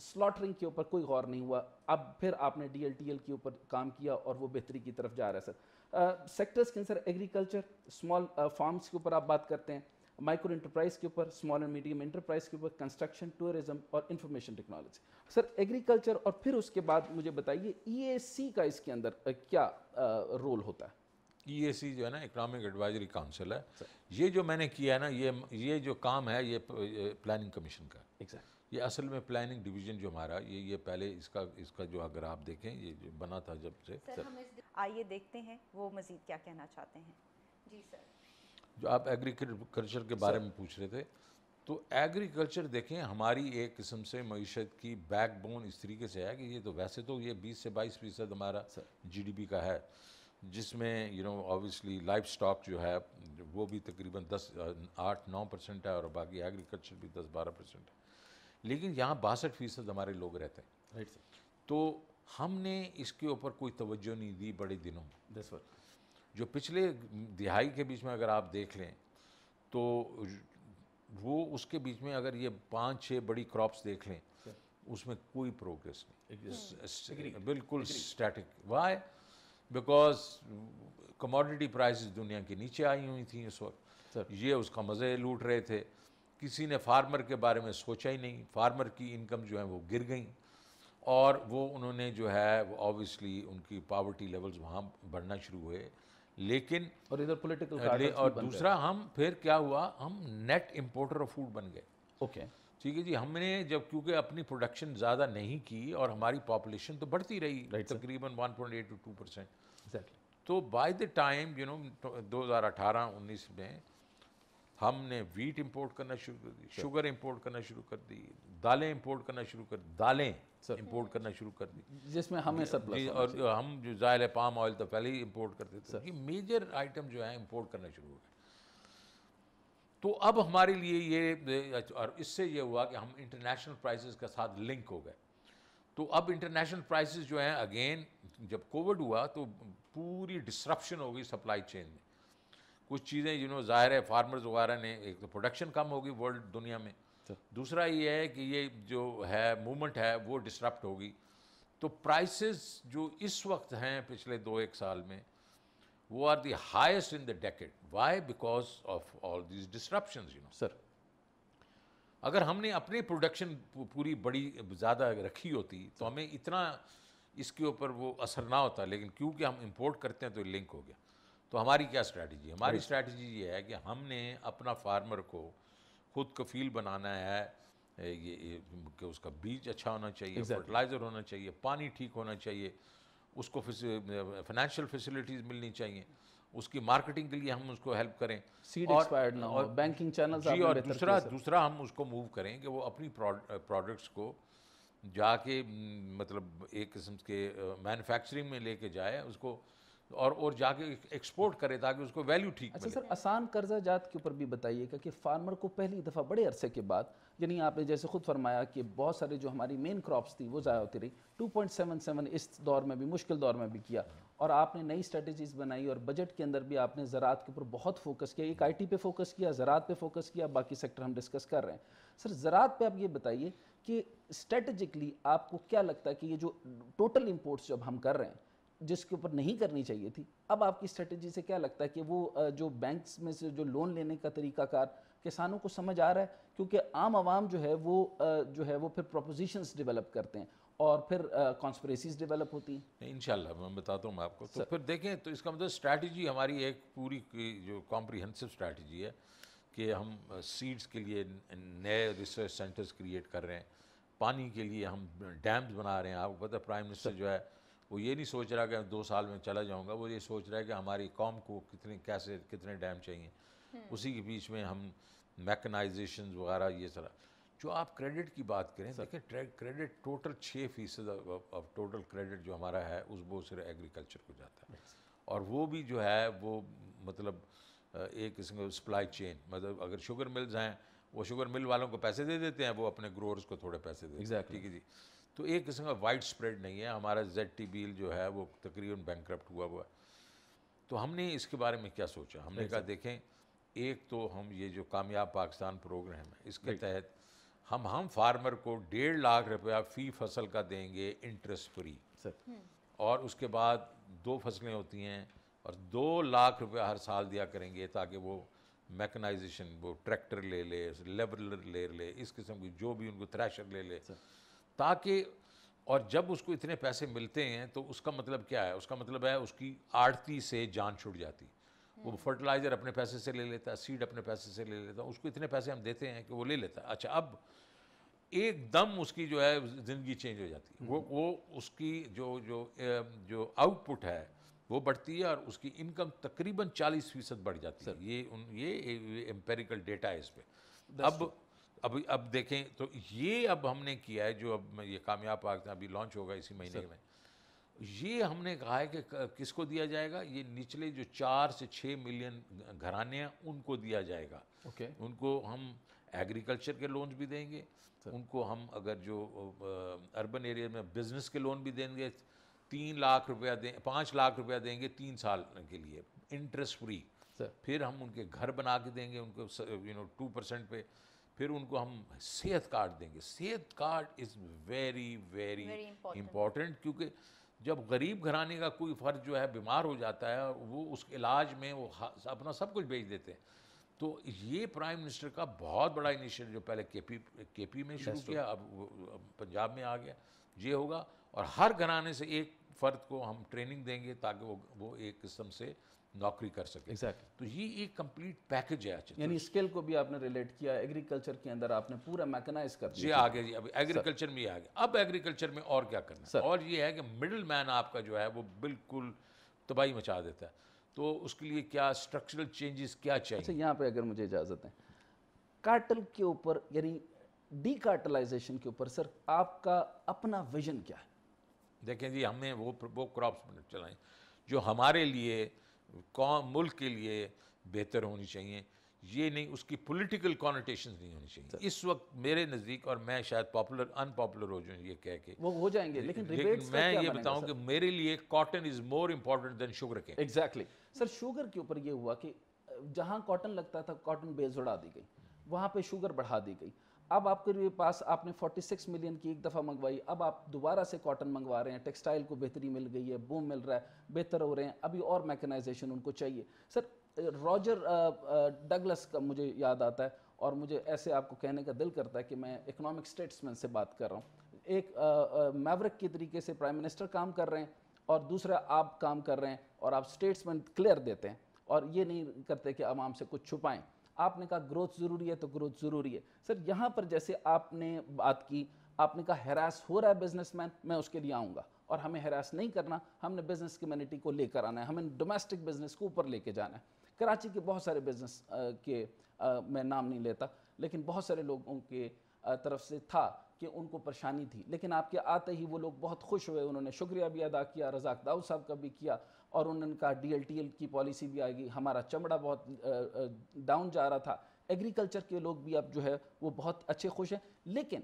स्लॉटरिंग uh, के ऊपर कोई गौर नहीं हुआ अब फिर आपने डी के ऊपर काम किया और वो बेहतरी की तरफ जा रहा है सर सेक्टर्स के सर एग्रीकल्चर स्मॉल फार्म्स के ऊपर आप बात करते हैं माइक्रो इंटरप्राइज के ऊपर स्मॉल एंड मीडियम इंटरप्राइज के ऊपर कंस्ट्रक्शन टूरिज्म और इंफॉर्मेशन टेक्नोलॉजी सर एग्रीकल्चर और फिर उसके बाद मुझे बताइए ई e का इसके अंदर क्या रोल होता है ई जो है ना इकोनॉमिक एडवाइजरी काउंसिल है ये जो मैंने किया है ना ये ये जो काम है ये प्लानिंग कमीशन का ये असल में प्लानिंग डिवीजन जो हमारा ये ये पहले इसका इसका जो अगर आप देखें ये जो बना था जब से आइए देखते हैं वो मजीद क्या कहना चाहते हैं जी सर जो आप एग्रीकल्चर के बारे में पूछ रहे थे तो एग्रीकल्चर देखें हमारी एक किस्म से मीशत की बैकबोन इस तरीके से है कि ये तो वैसे तो ये 20 से 22 फीसद हमारा जीडीपी का है जिसमें you know obviously livestock जो है वो भी तकरीबन दस आठ नौ परसेंट है और बाकी एग्रीकल्चर भी दस बारह परसेंट है लेकिन यहाँ बासठ फ़ीसद हमारे लोग रहते हैं राइट सर तो हमने इसके ऊपर कोई तवज्जो नहीं दी बड़े दिनों में जो पिछले दिहाई के बीच में अगर आप देख लें तो वो उसके बीच में अगर ये पाँच छः बड़ी क्रॉप्स देख लें उसमें कोई प्रोग्रेस नहीं बिल्कुल static why because commodity prices दुनिया के नीचे आई हुई थी उस वक्त ये उसका मज़े लूट रहे थे किसी ने फार्मर के बारे में सोचा ही नहीं फार्मर की इनकम जो है वो गिर गई और वो उन्होंने जो है वो ऑब्वियसली उनकी पावर्टी लेवल्स वहाँ बढ़ना शुरू हुए लेकिन और इधर पॉलिटिकल और दूसरा हम फिर क्या हुआ हम नेट इम्पोर्टर ऑफ फूड बन गए ओके okay. ठीक है जी हमने जब क्योंकि अपनी प्रोडक्शन ज़्यादा नहीं की और हमारी पॉपुलेशन तो बढ़ती रही right, तकरीबन 1.8 टू टू परसेंट तो by the time you know 2018-19 में हमने वीट इंपोर्ट करना शुरू कर दी शुगर इंपोर्ट करना शुरू कर दी दालें इंपोर्ट करना शुरू कर दालें इंपोर्ट करना शुरू कर दी जिसमें हमें सब और हम जो जायल पाम ऑयल तो पहले ही इंपोर्ट करते थे ये मेजर आइटम जो है इंपोर्ट करना शुरू हो गए तो अब हमारे लिए ये और इससे ये हुआ कि हम इंटरनेशनल प्राइसेस के साथ लिंक हो गए तो अब इंटरनेशनल प्राइसेस जो हैं अगेन जब कोविड हुआ तो पूरी डिसरप्शन हो गई सप्लाई चेन में कुछ चीज़ें यू नो ज़ाहिर है फार्मर्स वगैरह ने एक तो प्रोडक्शन कम होगी वर्ल्ड दुनिया में तो दूसरा ये है कि ये जो है मूवमेंट है वो डिसरप्ट होगी तो प्राइसेस जो इस वक्त हैं पिछले दो एक साल में वो are the highest in the decade. Why? Because of all these disruptions, you know. Sir. अगर हमने अपने प्रोडक्शन पूरी बड़ी ज़्यादा रखी होती तो हमें इतना इसके ऊपर वो असर ना होता लेकिन क्योंकि हम इम्पोर्ट करते हैं तो लिंक हो गया तो हमारी क्या स्ट्रैटेजी हमारी स्ट्रैटेजी ये है कि हमने अपना फार्मर को खुद कफील बनाना है ये, ये कि उसका बीज अच्छा होना चाहिए exactly. फर्टिलाइज़र होना चाहिए पानी ठीक होना चाहिए उसको फाइनेंशियल फैसिलिटीज़ मिलनी चाहिए उसकी मार्केटिंग के लिए हम उसको हेल्प करें सीड और, ना और बैंकिंग चैनल्स जी और दूसरा दूसरा हम उसको मूव करें कि वो अपनी प्रोडक्ट्स को जाके मतलब एक किस्म के मैन्युफैक्चरिंग में लेके जाए उसको और और जाके एक्सपोर्ट करे ताकि उसको वैल्यू ठीक अच्छा सर आसान कर्जा जात के ऊपर भी बताइएगा कि फार्मर को पहली दफ़ा बड़े अरसे के बाद यानी आपने जैसे खुद फरमाया कि बहुत सारे जो हमारी मेन क्रॉप्स थी वो ज़ाया होती रही 2.77 इस दौर में भी मुश्किल दौर में भी किया और आपने नई स्ट्रेटजीज़ बनाई और बजट के अंदर भी आपने ज़रात के ऊपर बहुत फोकस किया एक टी पे फोकस किया ज़रात पर फोकस किया बाकी सेक्टर हम डिस्कस कर रहे हैं सर ज़रात पर आप ये बताइए कि स्ट्रेटजिकली आपको क्या लगता है कि ये जो टोटल इम्पोर्ट्स जब हम कर रहे हैं जिसके ऊपर नहीं करनी चाहिए थी अब आपकी स्ट्रेटजी से क्या लगता है कि वो जो बैंक्स में से जो लोन लेने का तरीकाकार किसानों को समझ आ रहा है क्योंकि आम आवाम जो है वो जो है वो फिर प्रोपोजिशंस डेवलप करते हैं और फिर कॉन्स्परेसीज डेवलप होती हैं इन मैं बताता हूँ आपको तो फिर देखें तो इसका मतलब स्ट्रैटेजी हमारी एक पूरी जो कॉम्प्रीहेंसिव स्ट्रैटेजी है कि हम सीड्स के लिए नए रिसर्च सेंटर्स क्रिएट कर रहे हैं पानी के लिए हम डैम्स बना रहे हैं आपको पता है प्राइम मिनिस्टर जो है वो ये नहीं सोच रहा कि दो साल में चला जाऊँगा वो ये सोच रहा है कि हमारी कौम को कितने कैसे कितने डैम चाहिए हम्म। उसी के बीच में हम मैकनाइजेशन वगैरह ये सारा जो आप क्रेडिट की बात करें देखिए क्रेडिट टोटल छः फीसद ऑफ टोटल क्रेडिट जो हमारा है उस वो सिर्फ एग्रीकल्चर को जाता है और वो भी जो है वो मतलब एक किस्म का सप्लाई चेन मतलब अगर शुगर मिल्स हैं वो शुगर मिल वालों को पैसे दे देते हैं वो अपने ग्रोअर्स को थोड़े पैसे देते हैं ठीक है जी तो एक किस्म का वाइड स्प्रेड नहीं है हमारा जेड टी बिल जो है वो तकरीबन बैंक हुआ हुआ तो हमने इसके बारे में क्या सोचा हमने कहा देखें एक तो हम ये जो कामयाब पाकिस्तान प्रोग्राम है इसके तहत हम हम फार्मर को डेढ़ लाख रुपया फ़ी फसल का देंगे इंटरेस्ट फ्री hmm. और उसके बाद दो फसलें होती हैं और दो लाख रुपया हर साल दिया करेंगे ताकि वो मैकनाइजेशन वो ट्रैक्टर ले ले लेबर ले ले इस किस्म की जो भी उनको थ्रैशर ले ले ताकि और जब उसको इतने पैसे मिलते हैं तो उसका मतलब क्या है उसका मतलब है उसकी आड़ती से जान छुट जाती वो फर्टिलाइज़र हम्म। अपने पैसे से ले लेता है सीड अपने पैसे से ले लेता है उसको इतने पैसे हम देते हैं कि वो ले लेता है अच्छा अब एकदम उसकी जो है ज़िंदगी चेंज हो जाती है वो हम्म। वो उसकी जो जो जो आउटपुट है वो बढ़ती है और उसकी इनकम तकरीबन 40 फीसद बढ़ जाती है ये उन ये एम्पेरिकल डेटा है इस पर अब अब अब देखें तो ये अब हमने किया है जो अब ये कामयाब पाकिस्तान अभी लॉन्च होगा इसी महीने में ये हमने कहा है कि किसको दिया जाएगा ये निचले जो चार से छः मिलियन घराने हैं उनको दिया जाएगा ओके okay. उनको हम एग्रीकल्चर के लोन भी देंगे उनको हम अगर जो अर्बन एरिया में बिजनेस के लोन भी देंगे तीन लाख रुपया दें पाँच लाख रुपया देंगे तीन साल के लिए इंटरेस्ट फ्री फिर हम उनके घर बना के देंगे उनको यू नो टू परसेंट पे फिर उनको हम सेहत कार्ड देंगे सेहत card is very very important क्योंकि जब गरीब घराने का कोई फ़र्ज जो है बीमार हो जाता है वो उस इलाज में वो अपना सब कुछ भेज देते हैं तो ये प्राइम मिनिस्टर का बहुत बड़ा इनिशिएटिव जो पहले केपी केपी में शुरू किया अब पंजाब में आ गया ये होगा और हर घराने से एक फ़र्द को हम ट्रेनिंग देंगे ताकि वो वो एक किस्म से नौकरी कर सके exactly. तो ये एक कंप्लीट पैकेज है यानी स्किल को भी आपने रिलेट किया एग्रीकल्चर के अंदर आपने पूरा मैकेनाइज कर दिया आगे जी अब एग्रीकल्चर में आ गया अब एग्रीकल्चर में और क्या करना सर. और ये है कि मिडिल मैन आपका जो है वो बिल्कुल तबाही मचा देता है तो उसके लिए क्या स्ट्रक्चरल चेंजेस क्या चाहिए अच्छा यहाँ पर अगर मुझे इजाज़त है कार्टल के ऊपर यानी डी कार्टलाइजेशन के ऊपर सर आपका अपना विजन क्या है देखें जी हमने वो वो क्रॉप्स चलाएं जो हमारे लिए कौम मुल्क के लिए बेहतर होनी चाहिए ये नहीं उसकी पॉलिटिकल कॉनोटेशंस नहीं होनी चाहिए इस वक्त मेरे नज़दीक और मैं शायद पॉपुलर अनपॉपुलर हो जाऊँ ये कह के वो हो जाएंगे लेकिन, लेकिन मैं ये बताऊँ कि मेरे लिए cotton is more important than sugar के एग्जैक्टली सर शुगर के ऊपर ये हुआ कि जहाँ कॉटन लगता था कॉटन बेज उड़ा दी गई वहाँ पर शुगर बढ़ा दी गई अब आपके पास आपने 46 मिलियन की एक दफ़ा मंगवाई अब आप दोबारा से कॉटन मंगवा रहे हैं टेक्सटाइल को बेहतरी मिल गई है बूम मिल रहा है बेहतर हो रहे हैं अभी और मैकेनाइजेशन उनको चाहिए सर रॉजर डगलस का मुझे याद आता है और मुझे ऐसे आपको कहने का दिल करता है कि मैं इकोनॉमिक स्टेट्समैन से बात कर रहा हूँ एक मैवरिक के तरीके से प्राइम मिनिस्टर काम कर रहे हैं और दूसरा आप काम कर रहे हैं और आप स्टेट्समैन क्लियर देते हैं और ये नहीं करते कि आवाम से कुछ छुपाएं आपने कहा ग्रोथ ज़रूरी है तो ग्रोथ ज़रूरी है सर यहाँ पर जैसे आपने बात की आपने कहा हैरास हो रहा है बिजनेसमैन मैं उसके लिए आऊँगा और हमें हैरास नहीं करना हमने बिजनेस कम्युनिटी को लेकर आना है हमें डोमेस्टिक बिजनेस को ऊपर लेके जाना है कराची के बहुत सारे बिजनेस के मैं नाम नहीं लेता लेकिन बहुत सारे लोगों के तरफ से था कि उनको परेशानी थी लेकिन आपके आते ही वो लोग बहुत खुश हुए उन्होंने शुक्रिया भी अदा किया रजाक दाऊ साहब का भी किया और उन्होंने कहा की पॉलिसी भी आएगी हमारा चमड़ा बहुत डाउन जा रहा था एग्रीकल्चर के लोग भी अब जो है वो बहुत अच्छे खुश हैं लेकिन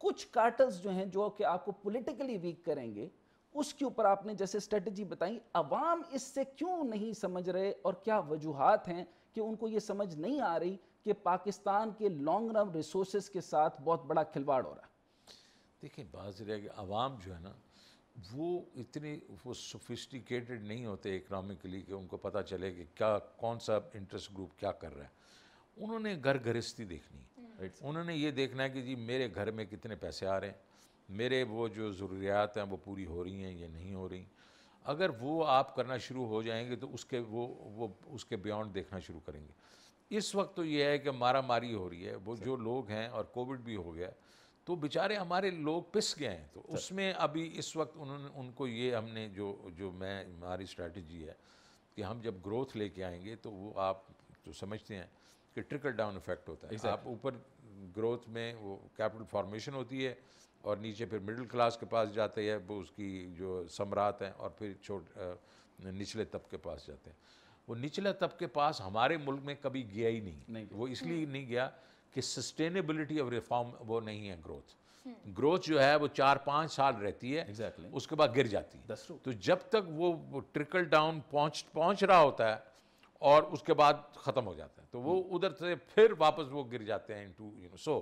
कुछ कार्टल्स जो हैं जो कि आपको पोलिटिकली वीक करेंगे उसके ऊपर आपने जैसे स्ट्रेटजी बताई अवाम इससे क्यों नहीं समझ रहे और क्या वजूहत हैं कि उनको ये समझ नहीं आ रही कि पाकिस्तान के लॉन्ग रन रिसोर्स के साथ बहुत बड़ा खिलवाड़ हो रहा है देखिए बात अवाम जो है ना वो इतने वो सोफिस्टिकेटेड नहीं होते इकोनॉमिकली कि उनको पता चले कि क्या कौन सा इंटरेस्ट ग्रुप क्या कर रहा है उन्होंने घर गृहस्थी देखनी राइट उन्होंने ये देखना है कि जी मेरे घर में कितने पैसे आ रहे हैं मेरे वो जो ज़रूरियात हैं वो पूरी हो रही हैं या नहीं हो रही अगर वो आप करना शुरू हो जाएंगे तो उसके वो वो उसके बियॉन्ड देखना शुरू करेंगे इस वक्त तो ये है कि मारा मारी हो रही है वो जो लोग हैं और कोविड भी हो गया तो बेचारे हमारे लोग पिस गए हैं तो उसमें अभी इस वक्त उन्होंने उनको ये हमने जो जो मैं हमारी स्ट्रेटजी है कि हम जब ग्रोथ लेके आएंगे तो वो आप जो समझते हैं कि ट्रिकल डाउन इफेक्ट होता है exactly. आप ऊपर ग्रोथ में वो कैपिटल फॉर्मेशन होती है और नीचे फिर मिडिल क्लास के पास जाते हैं वो उसकी जो सम्राट हैं और फिर छोट निचले तब के पास जाते हैं वो निचले तबके पास हमारे मुल्क में कभी गया ही नहीं, नहीं गया। वो इसलिए नहीं गया कि सस्टेनेबिलिटी ऑफ रिफॉर्म वो नहीं है ग्रोथ ग्रोथ hmm. जो है वो चार पांच साल रहती है exactly. उसके बाद गिर जाती है तो जब तक वो ट्रिकल डाउन पहुंच पहुंच रहा होता है और उसके बाद ख़त्म हो जाता है तो वो hmm. उधर से फिर वापस वो गिर जाते हैं इनटू यू नो सो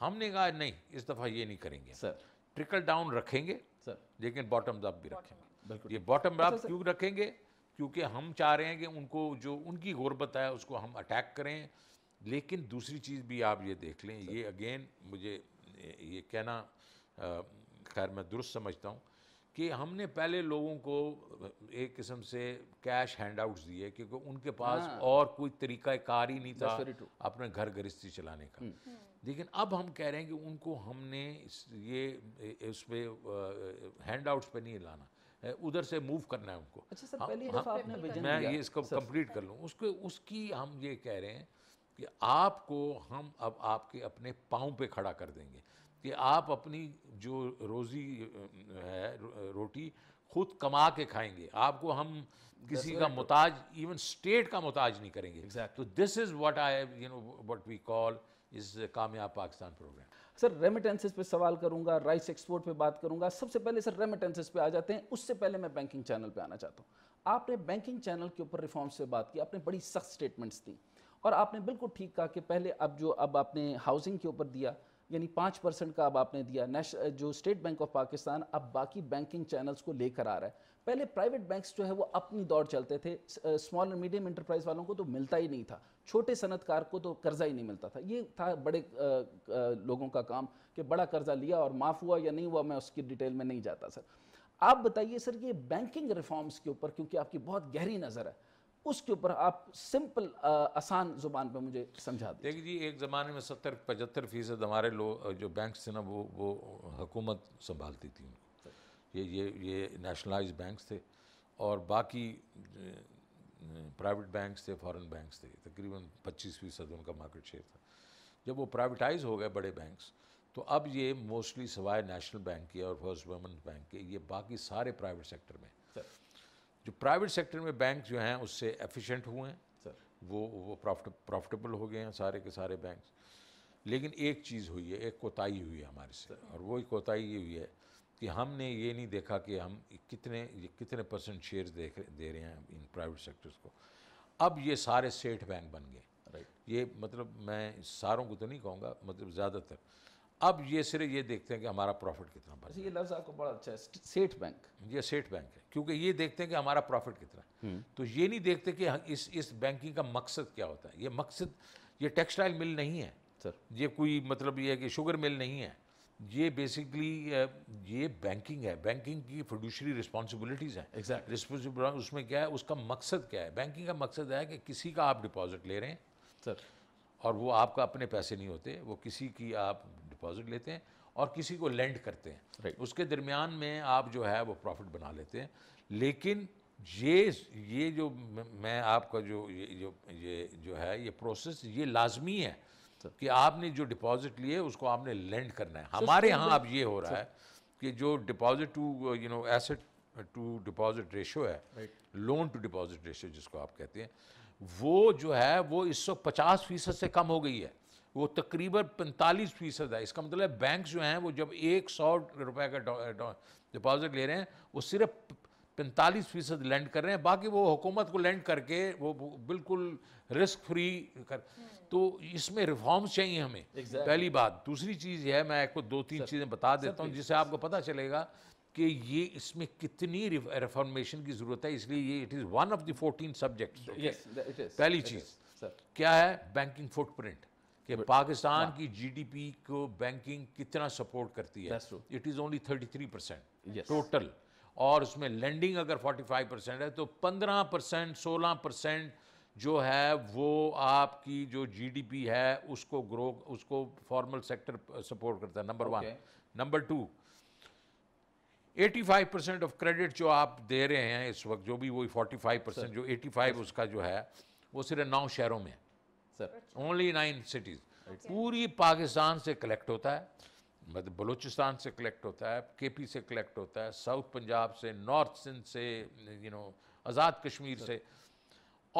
हमने कहा नहीं इस दफ़ा ये नहीं करेंगे सर ट्रिकल डाउन रखेंगे सर लेकिन बॉटम अप भी रखेंगे बिल्कुल ये बॉटम अप अच्छा, क्यों रखेंगे क्योंकि हम चाह रहे हैं कि उनको जो उनकी गुर्बत है उसको हम अटैक करें लेकिन दूसरी चीज़ भी आप ये देख लें ये अगेन मुझे ये कहना खैर मैं दुरुस्त समझता हूँ कि हमने पहले लोगों को एक किस्म से कैश हैंड आउट दिए क्योंकि उनके पास हाँ। और कोई तरीका कार ही नहीं था अपने घर गृहस्थी चलाने का हम्म। लेकिन अब हम कह रहे हैं कि उनको हमने ये इस पर हैंड आउट्स पर नहीं लाना उधर से मूव करना है उनको अच्छा सर, हाँ, पहली हाँ, हाँ, मैं ये इसको कंप्लीट कर लूँ उसको उसकी हम ये कह रहे हैं कि आपको हम अब आपके अपने पाँव पे खड़ा कर देंगे कि आप अपनी जो रोज़ी है रोटी खुद कमा के खाएंगे आपको हम किसी का मोताज इवन स्टेट का मोताज नहीं करेंगे तो this is what I you know what we call इस Kamyab Pakistan program sir remittances पे सवाल करूंगा राइस एक्सपोर्ट पे बात करूंगा सबसे पहले सर रेमिटेंसेस पे आ जाते हैं उससे पहले मैं बैंकिंग चैनल पे आना चाहता हूँ आपने बैंकिंग चैनल के ऊपर रिफॉर्म्स से बात की आपने बड़ी सख्त स्टेटमेंट्स दी और आपने बिल्कुल ठीक कहा कि पहले अब जो अब आपने हाउसिंग के ऊपर दिया यानी पाँच परसेंट का अब आपने दिया नेश जो स्टेट बैंक ऑफ पाकिस्तान अब बाकी बैंकिंग चैनल्स को लेकर आ रहा है पहले प्राइवेट बैंक्स जो है वो अपनी दौड़ चलते थे स्मॉल एंड मीडियम इंटरप्राइज वालों को तो मिलता ही नहीं था छोटे सनतकार को तो कर्जा ही नहीं मिलता था ये था बड़े आ, आ, लोगों का काम कि बड़ा कर्जा लिया और माफ़ हुआ या नहीं हुआ मैं उसकी डिटेल में नहीं जाता सर आप बताइए सर ये बैंकिंग रिफॉर्म्स के ऊपर क्योंकि आपकी बहुत गहरी नज़र है उसके ऊपर आप सिंपल आ, आसान जुबान पर मुझे समझा दें देखिए जी एक ज़माने में सत्तर पचहत्तर फीसद हमारे लोग जो बैंक्स थे ना वो वो हुकूमत संभालती थी उनको ये ये ये नेशनलाइज बैंक्स थे और बाकी प्राइवेट बैंक्स थे फॉरेन बैंक्स थे तकरीबन 25 फीसद उनका मार्केट शेयर था जब वो प्राइवेटाइज हो गए बड़े बैंक्स तो अब ये मोस्टली सवाए नेशनल बैंक के और फर्स्ट वमेन बैंक के ये बाकी सारे प्राइवेट सेक्टर में जो प्राइवेट सेक्टर में बैंक जो हैं उससे एफिशिएंट हुए हैं सर वो वो प्रॉफिट प्रॉफिटेबल हो गए हैं सारे के सारे बैंक लेकिन एक चीज़ हुई है एक कोताही हुई है हमारे से और वो कोताही ये हुई है कि हमने ये नहीं देखा कि हम कितने कितने परसेंट शेयर देख दे रहे हैं इन प्राइवेट सेक्टर्स को अब ये सारे सेठ बैंक बन गए राइट ये मतलब मैं सारों को तो नहीं कहूँगा मतलब ज़्यादातर अब ये सिर्फ ये देखते हैं कि हमारा प्रॉफिट कितना बढ़ा ये लफ्ज़ आपको बड़ा अच्छा है सेठ बैंक ये सेठ बैंक है क्योंकि ये देखते हैं कि हमारा प्रॉफिट कितना है हम्म। तो ये नहीं देखते कि इस इस बैंकिंग का मकसद क्या होता है ये मकसद ये टेक्सटाइल मिल नहीं है सर ये कोई मतलब ये है कि शुगर मिल नहीं है ये बेसिकली ये बैंकिंग है बैंकिंग की फिडुशरी रिस्पॉन्सिबिलिटीज़ हैं एग्जैक्ट रिस्पॉन्सिबिल उसमें क्या है उसका मकसद क्या है बैंकिंग का मकसद है कि किसी का आप डिपॉजिट ले रहे हैं सर और वो आपका अपने पैसे नहीं होते वो किसी की आप डिपॉजिट लेते हैं और किसी को लेंड करते हैं right. उसके दरमियान में आप जो है वो प्रॉफिट बना लेते हैं लेकिन ये ये जो मैं आपका जो ये जो ये जो है ये प्रोसेस ये लाजमी है कि आपने जो डिपॉजिट लिए उसको आपने लेंड करना है हमारे यहाँ मतलब अब ये हो रहा है कि जो deposit to you know asset to deposit ratio है लोन टू डिपॉजिट रेशो जिसको आप कहते हैं वो जो है वो इस सौ पचास फीसद से कम हो गई है वो तकरीबन 45 फीसद है इसका मतलब है बैंक जो हैं वो जब एक सौ रुपये का डिपॉजिट ले रहे हैं वो सिर्फ पैंतालीस फीसद लैंड कर रहे हैं बाकी वो हुकूमत को लैंड करके वो बिल्कुल रिस्क फ्री कर तो इसमें रिफॉर्म्स चाहिए हमें exactly. पहली बात दूसरी चीज़ है मैं आपको दो तीन चीज़ें बता देता हूँ जिससे आपको पता चलेगा कि ये इसमें कितनी रिफॉर्मेशन की ज़रूरत है इसलिए ये it is one of the fourteen subject पहली चीज़ क्या है बैंकिंग फुटप्रिंट कि पाकिस्तान की जीडीपी को बैंकिंग कितना सपोर्ट करती है it is only 33 percent total और उसमें लैंडिंग अगर 45 परसेंट है तो 15 परसेंट सोलह परसेंट जो है वो आपकी जो जीडीपी है उसको ग्रो उसको फॉर्मल सेक्टर सपोर्ट करता है number one number two 85 percent of credit जो आप दे रहे हैं इस वक्त जो भी वही 45 परसेंट जो 85 उसका जो है वो सिर्फ नौ शहरों में है सर ओनली नाइन सिटीज़ पूरी पाकिस्तान से कलेक्ट होता है मतलब बलूचिस्तान से कलेक्ट होता है केपी से कलेक्ट होता है साउथ पंजाब से नॉर्थ सिंध से यू नो आज़ाद कश्मीर से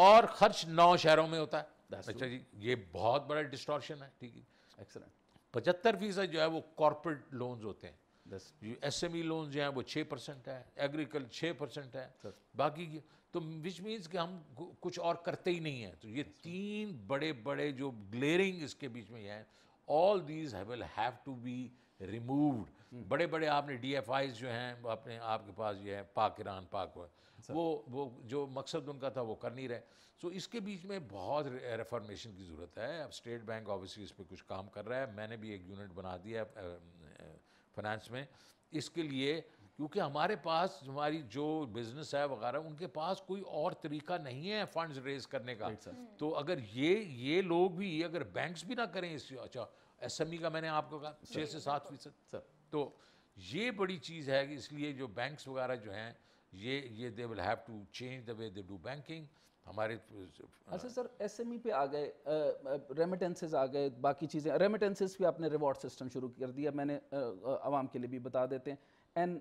और खर्च नौ शहरों में होता है अच्छा जी ये बहुत बड़ा डिस्टॉर्शन है ठीक है एक्सलेंट पचहत्तर फीसद जो है वो कॉरपोरेट लोन्स होते हैं एस एम ई लोन जो e है वो छः परसेंट है एग्रीकल्चर छः परसेंट है बाकी तो विच मीन्स कि हम कुछ और करते ही नहीं हैं तो ये तीन बड़े बड़े जो ग्लेयरिंग इसके बीच में है all these will have to be removed बड़े बड़े आपने डी एफ आईज जो हैं अपने आपके पास ये है पाक ईरान पाक वो वो जो मकसद उनका था वो कर नहीं रहे सो so, इसके बीच में बहुत रेफॉर्मेशन की ज़रूरत है अब स्टेट बैंक ऑब्वियसली इस पर कुछ काम कर रहा है मैंने भी एक यूनिट बना दिया फाइनेंस में इसके लिए क्योंकि हमारे पास हमारी जो बिजनेस है वगैरह उनके पास कोई और तरीका नहीं है फंड्स रेज करने का hmm. तो अगर ये ये लोग भी अगर बैंक्स भी ना करें इस अच्छा एस e का मैंने आपको कहा छः से सात फीसद तो ये बड़ी चीज़ है कि इसलिए जो बैंक्स वगैरह जो हैं ये ये they will have to change the way they do banking हमारे अच्छा सर ई e पे आ गए रेमिटेंसेज आ गए बाकी चीज़ें रेमिटेंसेज भी आपने रिवॉर्ड सिस्टम शुरू कर दिया मैंने आवाम के लिए भी बता देते हैं N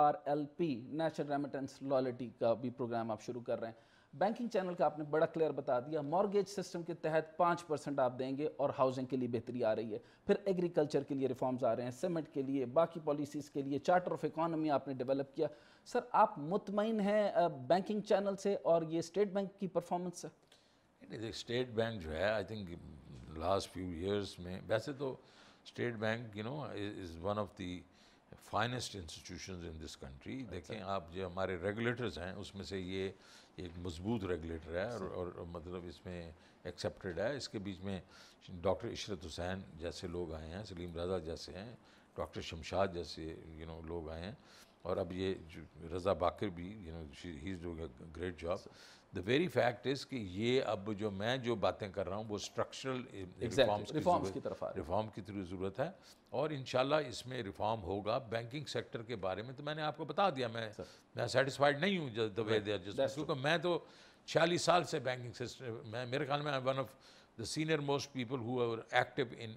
R L P national remittance loyalty का भी प्रोग्राम आप शुरू कर रहे हैं बैंकिंग चैनल का आपने बड़ा क्लियर बता दिया मॉर्गेज सिस्टम के तहत पाँच परसेंट आप देंगे और हाउसिंग के लिए बेहतरी आ रही है फिर एग्रीकल्चर के लिए रिफॉर्म्स आ रहे हैं सीमेंट के लिए बाकी पॉलिसीज़ के लिए चार्टर ऑफ इकोनॉमी आपने डेवलप किया सर आप मुतमिन हैं बैंकिंग चैनल से और ये स्टेट बैंक की परफॉर्मेंस से स्टेट बैंक जो है I think last few years में वैसे तो state bank you know is one of the finest institution in this country देखें आप जो हमारे रेगुलेटर्स हैं उसमें से ये एक मजबूत रेगुलेटर है और, और मतलब इसमें एक्सेप्टेड है इसके बीच में डॉक्टर इशरत हुसैन जैसे लोग आए हैं सलीम रजा जैसे हैं डॉक्टर शमशाद जैसे यू नो लोग आए हैं और अब ये रज़ा बाकर भी you know he is doing great job the very fact is कि ये अब जो मैं जो बातें कर रहा हूँ वो स्ट्रक्चरल eh, रिफॉर्म्स की तरफ रिफॉर्म की थ्रू ज़रूरत है और इन इसमें रिफॉर्म होगा बैंकिंग सेक्टर के बारे में तो मैंने आपको बता दिया मैं मैं सेटिस्फाइड नहीं हूँ क्योंकि मैं तो छियालीस साल से बैंकिंग सिस्टम मैं मेरे ख्याल में one of the senior most people who are active in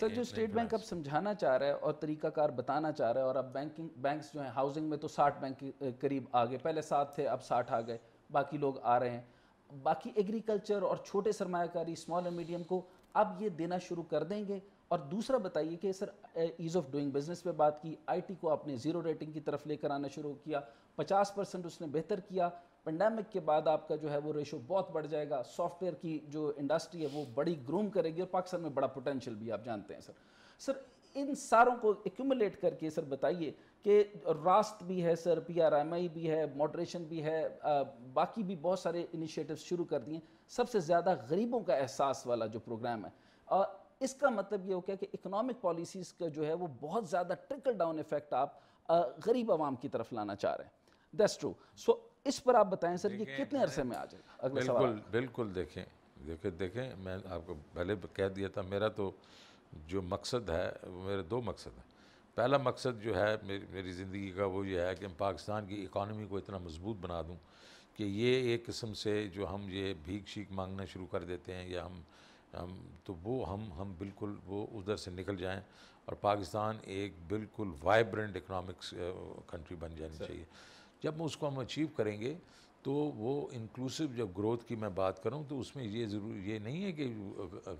sir जो स्टेट बैंक अब समझाना चाह रहे हैं और तरीकाकार बताना चाह रहे हैं और अब बैंकिंग बैंक्स जो हैं हाउसिंग में तो साठ बैंक करीब आ गए पहले सात थे अब साठ आ गए बाकी लोग आ रहे हैं बाकी एग्रीकल्चर और छोटे सरमाकारी स्मॉल एंड मीडियम को अब ये देना शुरू कर देंगे और दूसरा बताइए कि sir ease of doing business पे बात की आईटी को आपने ज़ीरो रेटिंग की तरफ लेकर आना शुरू किया 50 परसेंट उसने बेहतर किया पेंडेमिक के बाद आपका जो है वो रेशो बहुत बढ़ जाएगा सॉफ्टवेयर की जो इंडस्ट्री है वो बड़ी ग्रूम करेगी और पाकिस्तान में बड़ा पोटेंशियल भी आप जानते हैं सर सर इन सारों को एक्यूमुलेट करके सर बताइए कि रास्त भी है sir P R M I भी है मॉडरेशन भी है आ, बाकी भी बहुत सारे इनिशिएटिव शुरू कर दिए सबसे ज़्यादा गरीबों का एहसास वाला जो प्रोग्राम है और इसका मतलब ये हो गया कि इकोनॉमिक पॉलिसीज़ का जो है वो बहुत ज़्यादा ट्रिकल डाउन इफेक्ट आप गरीब आवाम की तरफ लाना चाह रहे हैं दैट्स ट्रू सो इस पर आप बताएं सर ये कितने अरसे में आ जाएगा अगले बिल्कुल सवाल बिल्कुल देखें देखिए देखें मैं आपको पहले कह दिया था मेरा तो जो मकसद है मेरे दो मकसद हैं पहला मकसद जो है मेरी, मेरी ज़िंदगी का वो ये है कि मैं पाकिस्तान की इकानमी को इतना मजबूत बना दूँ कि ये एक किस्म से जो हम ये भीख शीख मांगना शुरू कर देते हैं या हम हम तो वो हम हम बिल्कुल वो उधर से निकल जाएं और पाकिस्तान एक बिल्कुल वाइब्रेंट इकनॉमिक्स कंट्री बन जानी चाहिए जब हम उसको हम अचीव करेंगे तो वो इंक्लूसिव जब ग्रोथ की मैं बात करूँ तो उसमें ये ज़रूर ये नहीं है कि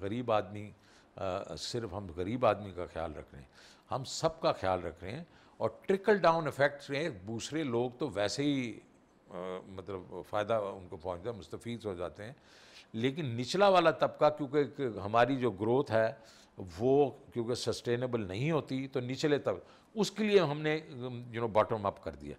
गरीब आदमी आ, सिर्फ हम गरीब आदमी का ख्याल रख रहे हैं हम सब का ख्याल रख रहे हैं और ट्रिकल डाउन इफेक्ट से दूसरे लोग तो वैसे ही आ, मतलब फ़ायदा उनको पहुँचता है मुस्तफ़ हो जाते हैं लेकिन निचला वाला तबका क्योंकि हमारी जो ग्रोथ है वो क्योंकि सस्टेनेबल नहीं होती तो निचले तब उसके लिए हमने यू नो बॉटम अप कर दिया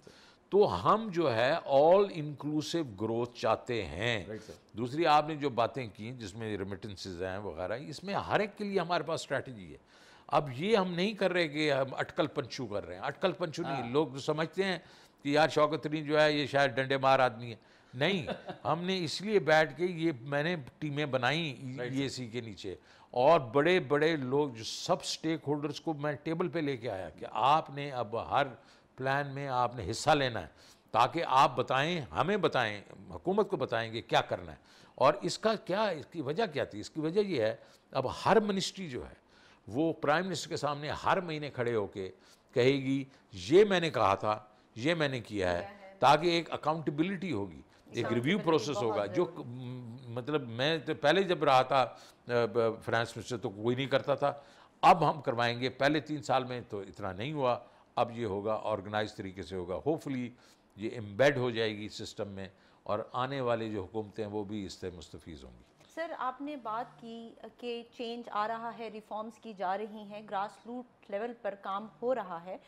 तो हम जो है ऑल इंक्लूसिव ग्रोथ चाहते हैं right, दूसरी आपने जो बातें की जिसमें रेमिटेंसेज हैं वगैरह इसमें हर एक के लिए हमारे पास स्ट्रैटेजी है अब ये हम नहीं कर रहे कि हम अटकल पंचू कर रहे हैं अटकल पंचू नहीं हाँ। लोग समझते हैं कि यार शौकतरी जो है ये शायद डंडे मार आदमी है नहीं हमने इसलिए बैठ के ये मैंने टीमें बनाई ई सी e के नीचे और बड़े बड़े लोग जो सब स्टेक होल्डर्स को मैं टेबल पे लेके आया कि आपने अब हर प्लान में आपने हिस्सा लेना है ताकि आप बताएं हमें बताएं हुकूमत को बताएंगे क्या करना है और इसका क्या इसकी वजह क्या थी इसकी वजह यह है अब हर मिनिस्ट्री जो है वो प्राइम मिनिस्टर के सामने हर महीने खड़े होके कहेगी ये मैंने कहा था ये मैंने किया है ताकि एक अकाउंटेबिलिटी होगी एक रिव्यू प्रोसेस होगा जो मतलब मैं तो पहले जब रहा था फाइनेंस मिनिस्टर तो कोई नहीं करता था अब हम करवाएंगे पहले तीन साल में तो इतना नहीं हुआ अब ये होगा ऑर्गेनाइज तरीके से होगा होपफुली ये एम्बेड हो जाएगी सिस्टम में और आने वाली जो हुकूमतें हैं वो भी इससे मुस्तफ़ होंगी सर आपने बात की कि चेंज आ रहा है रिफॉर्म्स की जा रही हैं ग्रास रूट लेवल पर काम हो रहा है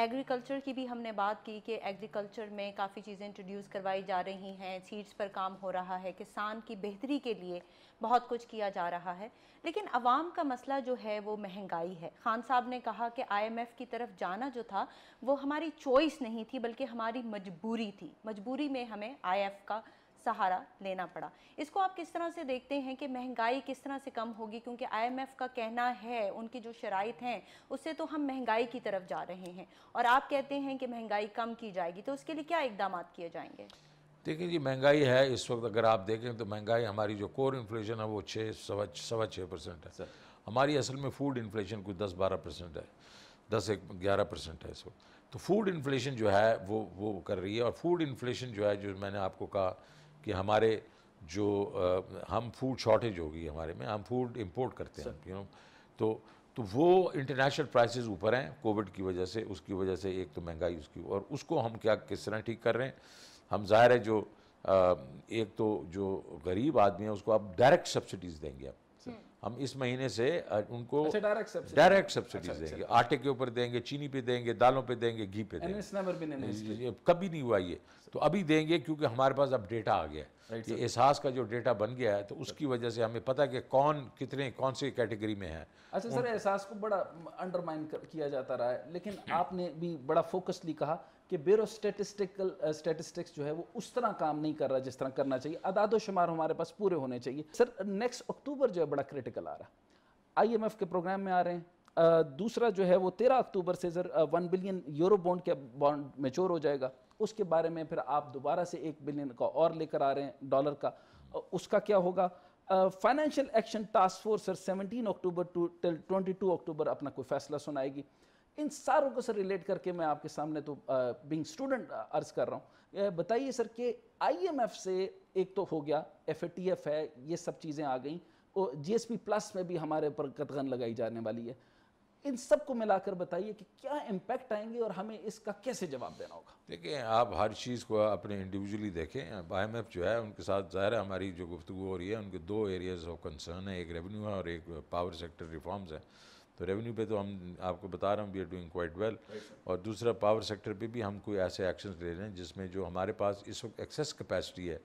एग्रीकल्चर की भी हमने बात की कि एग्रीकल्चर में काफ़ी चीज़ें इंट्रोड्यूस करवाई जा रही हैं सीड्स पर काम हो रहा है किसान की बेहतरी के लिए बहुत कुछ किया जा रहा है लेकिन आवाम का मसला जो है वो महंगाई है खान साहब ने कहा कि आईएमएफ की तरफ जाना जो था वो हमारी चॉइस नहीं थी बल्कि हमारी मजबूरी थी मजबूरी में हमें आई का सहारा लेना पड़ा इसको आप किस तरह से देखते हैं कि महंगाई किस तरह से कम होगी क्योंकि आईएमएफ का कहना है उनकी जो शराइत हैं उससे तो हम महंगाई की तरफ जा रहे हैं और आप कहते हैं कि महंगाई कम की जाएगी तो उसके लिए क्या इकदाम किए जाएंगे देखिए जी महंगाई है इस वक्त अगर आप देखें तो महंगाई हमारी जो कोर इन्फ्लेशन है वो छः सवा सवा छः परसेंट है हमारी असल में फूड इन्फ्लेशन कुछ दस बारह परसेंट है दस एक ग्यारह परसेंट है इस वक्त तो फूड इन्फ्लेशन जो है वो वो कर रही है और फूड इन्फ्लेशन जो है जो मैंने आपको कहा कि हमारे जो आ, हम फूड शॉर्टेज होगी हमारे में हम फूड इंपोर्ट करते हैं यू नो तो तो वो इंटरनेशनल प्राइसेस ऊपर हैं कोविड की वजह से उसकी वजह से एक तो महंगाई उसकी और उसको हम क्या किस तरह ठीक कर रहे हैं हम जाहिर है जो आ, एक तो जो गरीब आदमी है उसको आप डायरेक्ट सब्सिडीज़ देंगे आप हम इस महीने से उनको डायरेक्ट अच्छा, अच्छा, सब्सिडी देंगे अच्छा। आटे के ऊपर देंगे चीनी पे देंगे दालों पे देंगे घी पे देंगे कभी नहीं हुआ ये तो अभी देंगे क्योंकि हमारे पास अब डेटा आ गया है एहसास का जो डेटा बन गया है तो उसकी वजह से हमें पता है कि कौन कितने कौन से कैटेगरी में है अच्छा सर एहसास को बड़ा अंडरमाइन किया जाता रहा है लेकिन आपने भी बड़ा फोकसली कहा कि ब्यूरो स्टेटिस्टिकल स्टेटिस्टिक्स जो है वो उस तरह काम नहीं कर रहा जिस तरह करना चाहिए अदाद शुमार हमारे पास पूरे होने चाहिए सर नेक्स्ट अक्टूबर जो है बड़ा क्रिटिकल आ रहा एफ के प्रोग्राम में आ रहे हैं uh, दूसरा जो है वो तेरह अक्टूबर से sir one billion euro bond के बॉन्ड मेच्योर हो जाएगा उसके बारे में फिर आप दोबारा से एक बिलियन का और लेकर आ रहे हैं डॉलर का uh, उसका क्या होगा financial action task force sir seventeen October to till two October अपना कोई फैसला सुनाएगी इन सारों को सर रिलेट करके मैं आपके सामने तो बिंग स्टूडेंट अर्ज कर रहा हूँ बताइए सर कि आईएमएफ से एक तो हो गया एफएटीएफ है ये सब चीज़ें आ गई और जीएसपी प्लस में भी हमारे ऊपर कदगन लगाई जाने वाली है इन सब को मिलाकर बताइए कि क्या इम्पैक्ट आएंगे और हमें इसका कैसे जवाब देना होगा देखिए आप हर चीज़ को अपने इंडिविजुअली देखें आई जो है उनके साथ ज़ाहिर है हमारी जो गुफ्तु हो रही है उनके दो एरियाज़ ऑफ कंसर्न है एक रेवेन्यू है और एक पावर सेक्टर रिफॉर्म्स है तो रेवेन्यू पे तो हम आपको बता रहा हूँ we are doing quite well और दूसरा पावर सेक्टर पे भी हम कोई ऐसे एक्शन ले रहे हैं जिसमें जो हमारे पास इस वक्त एक्सेस कैपेसिटी है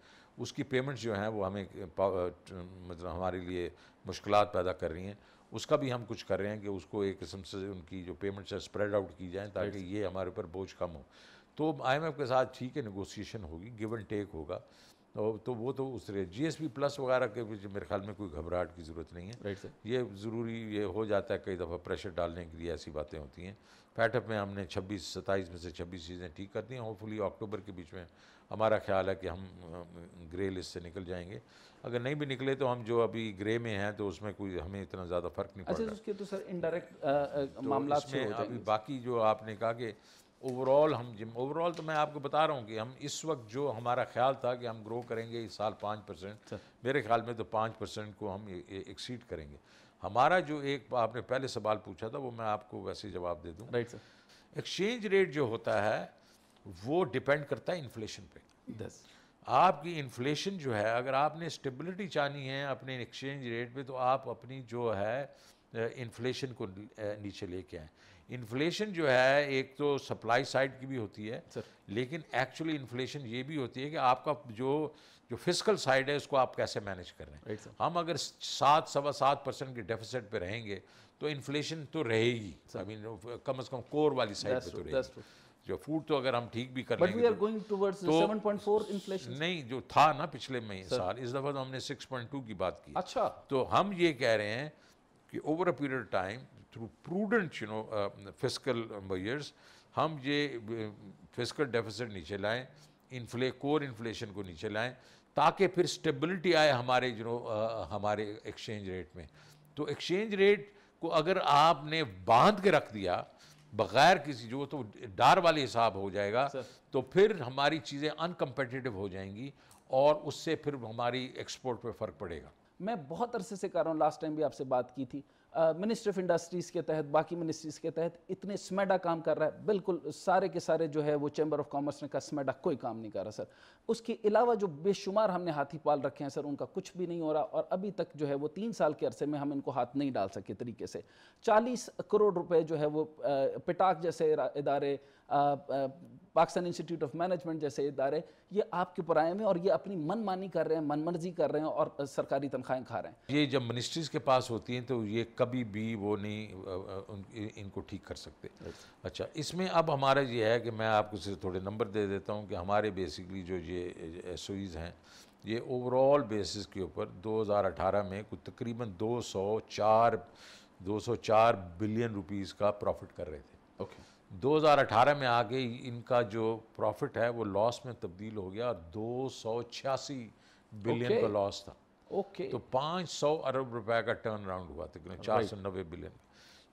उसकी पेमेंट्स जो हैं वो हमें मतलब हमारे लिए मुश्किल पैदा कर रही हैं उसका भी हम कुछ कर रहे हैं कि उसको एक किस्म से उनकी जो पेमेंट्स है स्प्रेड आउट की जाएँ ताकि ये हमारे ऊपर बोझ कम हो तो आई के साथ ठीक है निगोसिएशन होगी गिव एंड टेक होगा तो तो वो तो उस जी एस पी प्लस वगैरह के पीछे मेरे ख्याल में कोई घबराहट की ज़रूरत नहीं है राइट सर ये ज़रूरी ये हो जाता है कई दफ़ा प्रेशर डालने के लिए ऐसी बातें होती हैं फैटअप में हमने 26 सत्ताईस में से 26 चीज़ें ठीक कर दी हैं होपफुली अक्टूबर के बीच में हमारा ख्याल है कि हम ग्रे लिस्ट से निकल जाएंगे अगर नहीं भी निकले तो हम जो अभी ग्रे में हैं तो उसमें कोई हमें इतना ज़्यादा फ़र्क नहीं अच्छा, पड़ता अच्छा उसके तो सर इनडायरेक्ट तो मामला अभी बाकी जो आपने कहा कि ओवरऑल हम जिम ओवरऑल तो मैं आपको बता रहा हूँ कि हम इस वक्त जो हमारा ख्याल था कि हम ग्रो करेंगे इस साल पाँच परसेंट मेरे ख्याल में तो पाँच परसेंट को हम एक्सीड करेंगे हमारा जो एक आपने पहले सवाल पूछा था वो मैं आपको वैसे जवाब दे दूँ राइट एक्सचेंज रेट जो होता है वो डिपेंड करता है इन्फ्लेशन पे दस आपकी इन्फ्लेशन जो है अगर आपने स्टेबिलिटी चाहनी है अपने एक्सचेंज रेट पे तो आप अपनी जो है इन्फ्लेशन को नीचे लेके आएँ इन्फ्लेशन जो है एक तो सप्लाई साइड की भी होती है सर लेकिन एक्चुअली इन्फ्लेशन ये भी होती है कि आपका जो जो फिजिकल साइड है उसको आप कैसे मैनेज कर रहे हैं right, हम अगर सात सवा सात परसेंट के डेफिसिट पे रहेंगे तो इन्फ्लेशन तो रहेगी आई मीन कम अज कम कोर वाली साइड पे तो रहेगी जो फूड तो अगर हम ठीक भी कर रहे लेंगे तो, तो नहीं जो था ना पिछले महीने साल इस दफा तो हमने 6.2 की बात की अच्छा तो हम ये कह रहे हैं कि over a period time through prudent you know physical measures हम ये फिजिकल डेफिसिट नीचे लाएं इन्फ्ले कोर इन्फ्लेशन को नीचे लाएँ ताकि फिर स्टेबिलिटी आए हमारे यू नो uh, हमारे एक्सचेंज रेट में तो एक्सचेंज रेट को अगर आपने बांध के रख दिया बगैर किसी जो तो डार वाले हिसाब हो जाएगा तो फिर हमारी चीज़ें अनकम्पटिटिव हो जाएंगी और उससे फिर हमारी एक्सपोर्ट पे फ़र्क पड़ेगा मैं बहुत अरसे से कर रहा हूँ लास्ट टाइम भी आपसे बात की थी मिनिस्ट्री ऑफ इंडस्ट्रीज़ के तहत बाकी मिनिस्ट्रीज़ के तहत इतने स्मेडा काम कर रहा है बिल्कुल सारे के सारे जो है वो चैम्बर ऑफ कॉमर्स ने कहा स्मेडा कोई काम नहीं कर रहा सर उसके अलावा जो बेशुमार हमने हाथी पाल रखे हैं सर उनका कुछ भी नहीं हो रहा और अभी तक जो है वो तीन साल के अरसे में हम इनको हाथ नहीं डाल सके तरीके से चालीस करोड़ रुपये जो है वो पिटाक जैसे इदारे पाकिस्तान इंस्टीट्यूट ऑफ मैनेजमेंट जैसे इदारे ये आपके पराये में और ये अपनी मनमानी कर रहे हैं मनमर्जी कर रहे हैं और सरकारी तनख्वाहें खा रहे हैं ये जब मिनिस्ट्रीज के पास होती हैं तो ये कभी भी वो नहीं इनको ठीक कर सकते अच्छा इसमें अब हमारा ये है कि मैं आपको सिर्फ थोड़े नंबर दे देता हूँ कि हमारे बेसिकली जो ये एस हैं ये ओवरऑल बेसिस के ऊपर दो में कुछ तकरीबन दो 204 बिलियन रुपीस का प्रॉफिट कर रहे थे ओके okay. 2018 में आके इनका जो प्रॉफिट है वो लॉस में तब्दील हो गया और दो बिलियन okay. का लॉस था ओके okay. तो 500 अरब रुपए का टर्न अराउंड हुआ तकरीबन चार सौ नब्बे बिलियन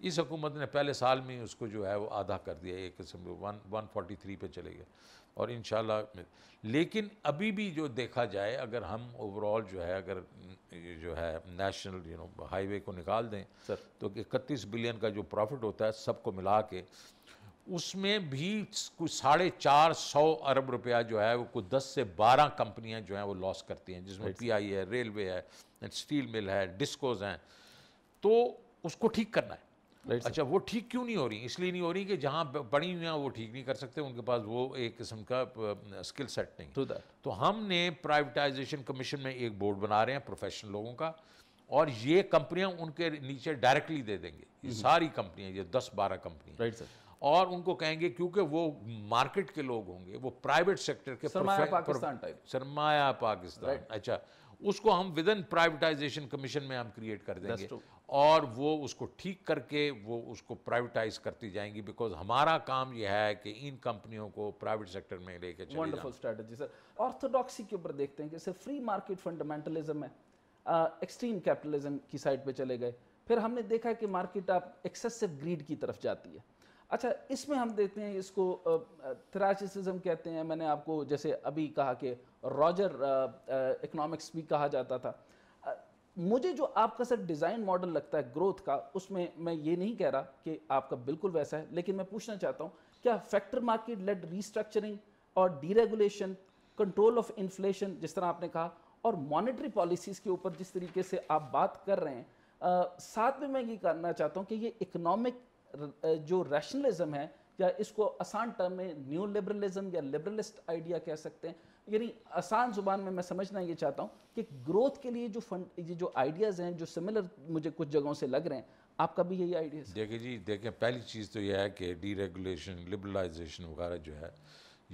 इस हुकूमत ने पहले साल में ही उसको जो है वो आधा कर दिया एक किस्म वन वन फोर्टी थ्री चले गए और इन लेकिन अभी भी जो देखा जाए अगर हम ओवरऑल जो है अगर जो है नेशनल यू नो हाईवे को निकाल दें तो इकतीस बिलियन का जो प्रॉफिट होता है सबको मिला के उसमें भी कुछ साढ़े चार सौ अरब रुपया जो है वो कुछ दस से बारह कंपनियां जो हैं वो लॉस करती हैं जिसमें पी आई है रेलवे है स्टील मिल है डिस्कोज हैं तो उसको ठीक करना है अच्छा वो ठीक क्यों नहीं हो रही इसलिए नहीं हो रही कि जहाँ पड़ी हुई हैं वो ठीक नहीं कर सकते उनके पास वो एक किस्म का स्किल सेट नहीं तो, तो हमने प्राइवेटाइजेशन कमीशन में एक बोर्ड बना रहे हैं प्रोफेशनल लोगों का और ये कंपनियां उनके नीचे डायरेक्टली दे देंगे ये हम्म। सारी कंपनियां ये दस बारह कंपनियां राइट सर और उनको कहेंगे क्योंकि वो मार्केट के लोग होंगे वो प्राइवेट सेक्टर के सरमाया पाकिस्तान टाइप सरमाया पाकिस्तान अच्छा उसको हम विद इन प्राइवेटाइजेशन कमीशन में हम क्रिएट कर देंगे और वो उसको ठीक करके वो उसको प्राइवेटाइज करती जाएंगी बिकॉज हमारा काम यह है कि इन कंपनियों को प्राइवेट सेक्टर में लेके वंडरफुल स्ट्रेटजी सर ऑर्थोडॉक्सी के ऊपर देखते हैं जैसे फ्री मार्केट फंडामेंटलिज्म है एक्सट्रीम कैपिटलिज्म की साइड पे चले गए फिर हमने देखा है कि मार्केट आप एक्सेसिव ग्रीड की तरफ जाती है अच्छा इसमें हम देखते हैं इसको थ्रासिसम कहते हैं मैंने आपको जैसे अभी कहा कि रॉजर इकोनॉमिक्स भी कहा जाता था मुझे जो आपका सर डिज़ाइन मॉडल लगता है ग्रोथ का उसमें मैं ये नहीं कह रहा कि आपका बिल्कुल वैसा है लेकिन मैं पूछना चाहता हूँ क्या फैक्टर मार्केट लेड रीस्ट्रक्चरिंग और डीरेगुलेशन कंट्रोल ऑफ इन्फ्लेशन जिस तरह आपने कहा और मॉनेटरी पॉलिसीज के ऊपर जिस तरीके से आप बात कर रहे हैं आ, साथ में मैं ये करना चाहता हूँ कि ये इकोनॉमिक जो रैशनलिज्म है या इसको आसान टर्म में न्यू लिबरलिज्म या लिबरलिस्ट आइडिया कह सकते हैं यानी आसान जुबान में मैं समझना ये चाहता हूँ कि ग्रोथ के लिए जो फंड ये जो आइडियाज़ हैं जो सिमिलर मुझे कुछ जगहों से लग रहे हैं आपका भी यही आइडिया देखिए जी देखें पहली चीज़ तो यह है कि डी रेगुलेशन लिबरलाइजेशन वगैरह जो है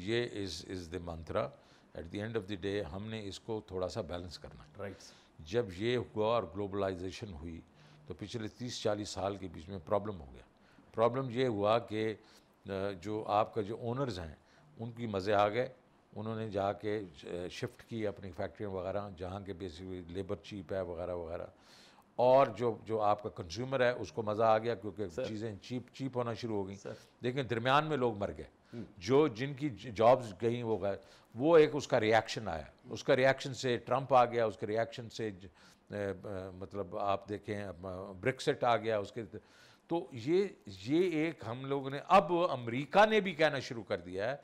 ये is is the mantra at the end of the day हमने इसको थोड़ा सा बैलेंस करना है राइट right. जब ये हुआ और ग्लोबलाइजेशन हुई तो पिछले तीस चालीस साल के बीच में प्रॉब्लम हो गया प्रॉब्लम ये हुआ कि जो आपका जो ओनर्स हैं उनकी मज़े आ गए उन्होंने जाके शिफ्ट की अपनी फैक्ट्रियाँ वगैरह जहाँ के बेसिकली लेबर चीप है वगैरह वगैरह और जो जो आपका कंज्यूमर है उसको मज़ा आ गया क्योंकि चीज़ें चीप चीप होना शुरू हो गई लेकिन दरमियान में लोग मर गए हम्म। जो जिनकी जॉब्स गई वो गए वो एक उसका रिएक्शन आया उसका रिएक्शन से ट्रंप आ गया उसके रिएक्शन से ज, ए, मतलब आप देखें ब्रिक्सिट आ गया उसके तो ये ये एक हम लोगों ने अब अमेरिका ने भी कहना शुरू कर दिया है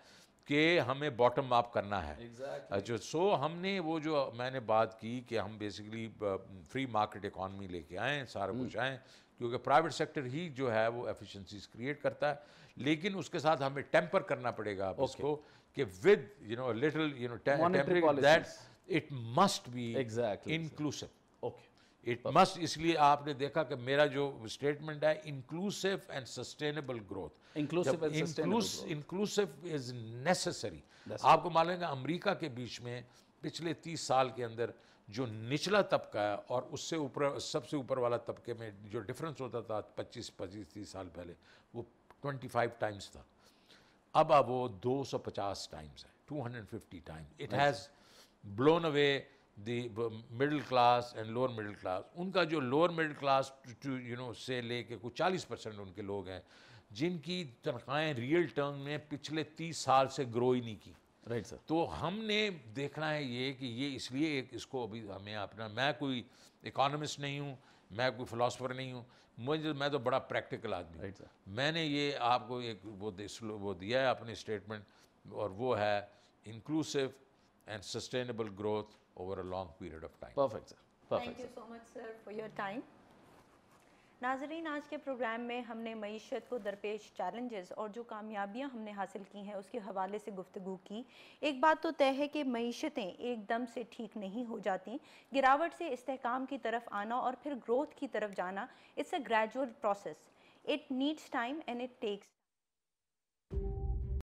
कि हमें बॉटम अप करना है exactly. जो अच्छा, सो हमने वो जो मैंने बात की कि हम बेसिकली फ्री मार्केट इकॉनमी लेके आए सारा कुछ हम्म। आए क्योंकि प्राइवेट सेक्टर ही जो है वो एफिशिएंसीज क्रिएट करता है लेकिन उसके साथ हमें टेम्पर करना पड़ेगा okay. उसको कि with you know little you know that it must be inclusive okay it must इसलिए आपने देखा कि मेरा जो स्टेटमेंट है inclusive and sustainable growth inclusive inclusive is necessary आपको मालूम है अमरीका के बीच में पिछले तीस साल के अंदर जो निचला तबका है और उससे ऊपर सबसे ऊपर वाला तबके में जो डिफरेंस होता था पच्चीस पच्चीस तीस साल पहले वो ट्वेंटी फाइव टाइम्स था अब अब वो दो सौ पचास टाइम्स है two hundred fifty times it has blown away the middle class and lower middle class उनका जो lower middle class to you know से लेके कुछ चालीस परसेंट उनके लोग हैं जिनकी तनख्वाहें रियल टर्म में पिछले तीस साल से ग्रो ही नहीं की राइट सर तो हमने देखना है ये कि ये इसलिए एक इसको अभी हमें अपना मैं कोई इकोनॉमिस्ट नहीं हूँ मैं कोई फ़िलासफ़र नहीं हूँ मुझे मैं तो बड़ा प्रैक्टिकल आदमी राइट सर मैंने ये आपको एक वो वो दिया है अपने स्टेटमेंट और वो है inclusive and sustainable growth over a long period of time. Perfect, sir. Perfect, Thank you so much, sir, for your time. नाजरीन आज के प्रोग्राम में हमने मीशत को दरपेश चैलेंजेस और जो कामयाबियां हमने हासिल की हैं उसके हवाले से गुफ्तु की एक बात तो तय है कि मीशतें एकदम से ठीक नहीं हो जाती गिरावट से इस्तेकाम की तरफ आना और फिर ग्रोथ की तरफ जाना it's a gradual process it needs time and it takes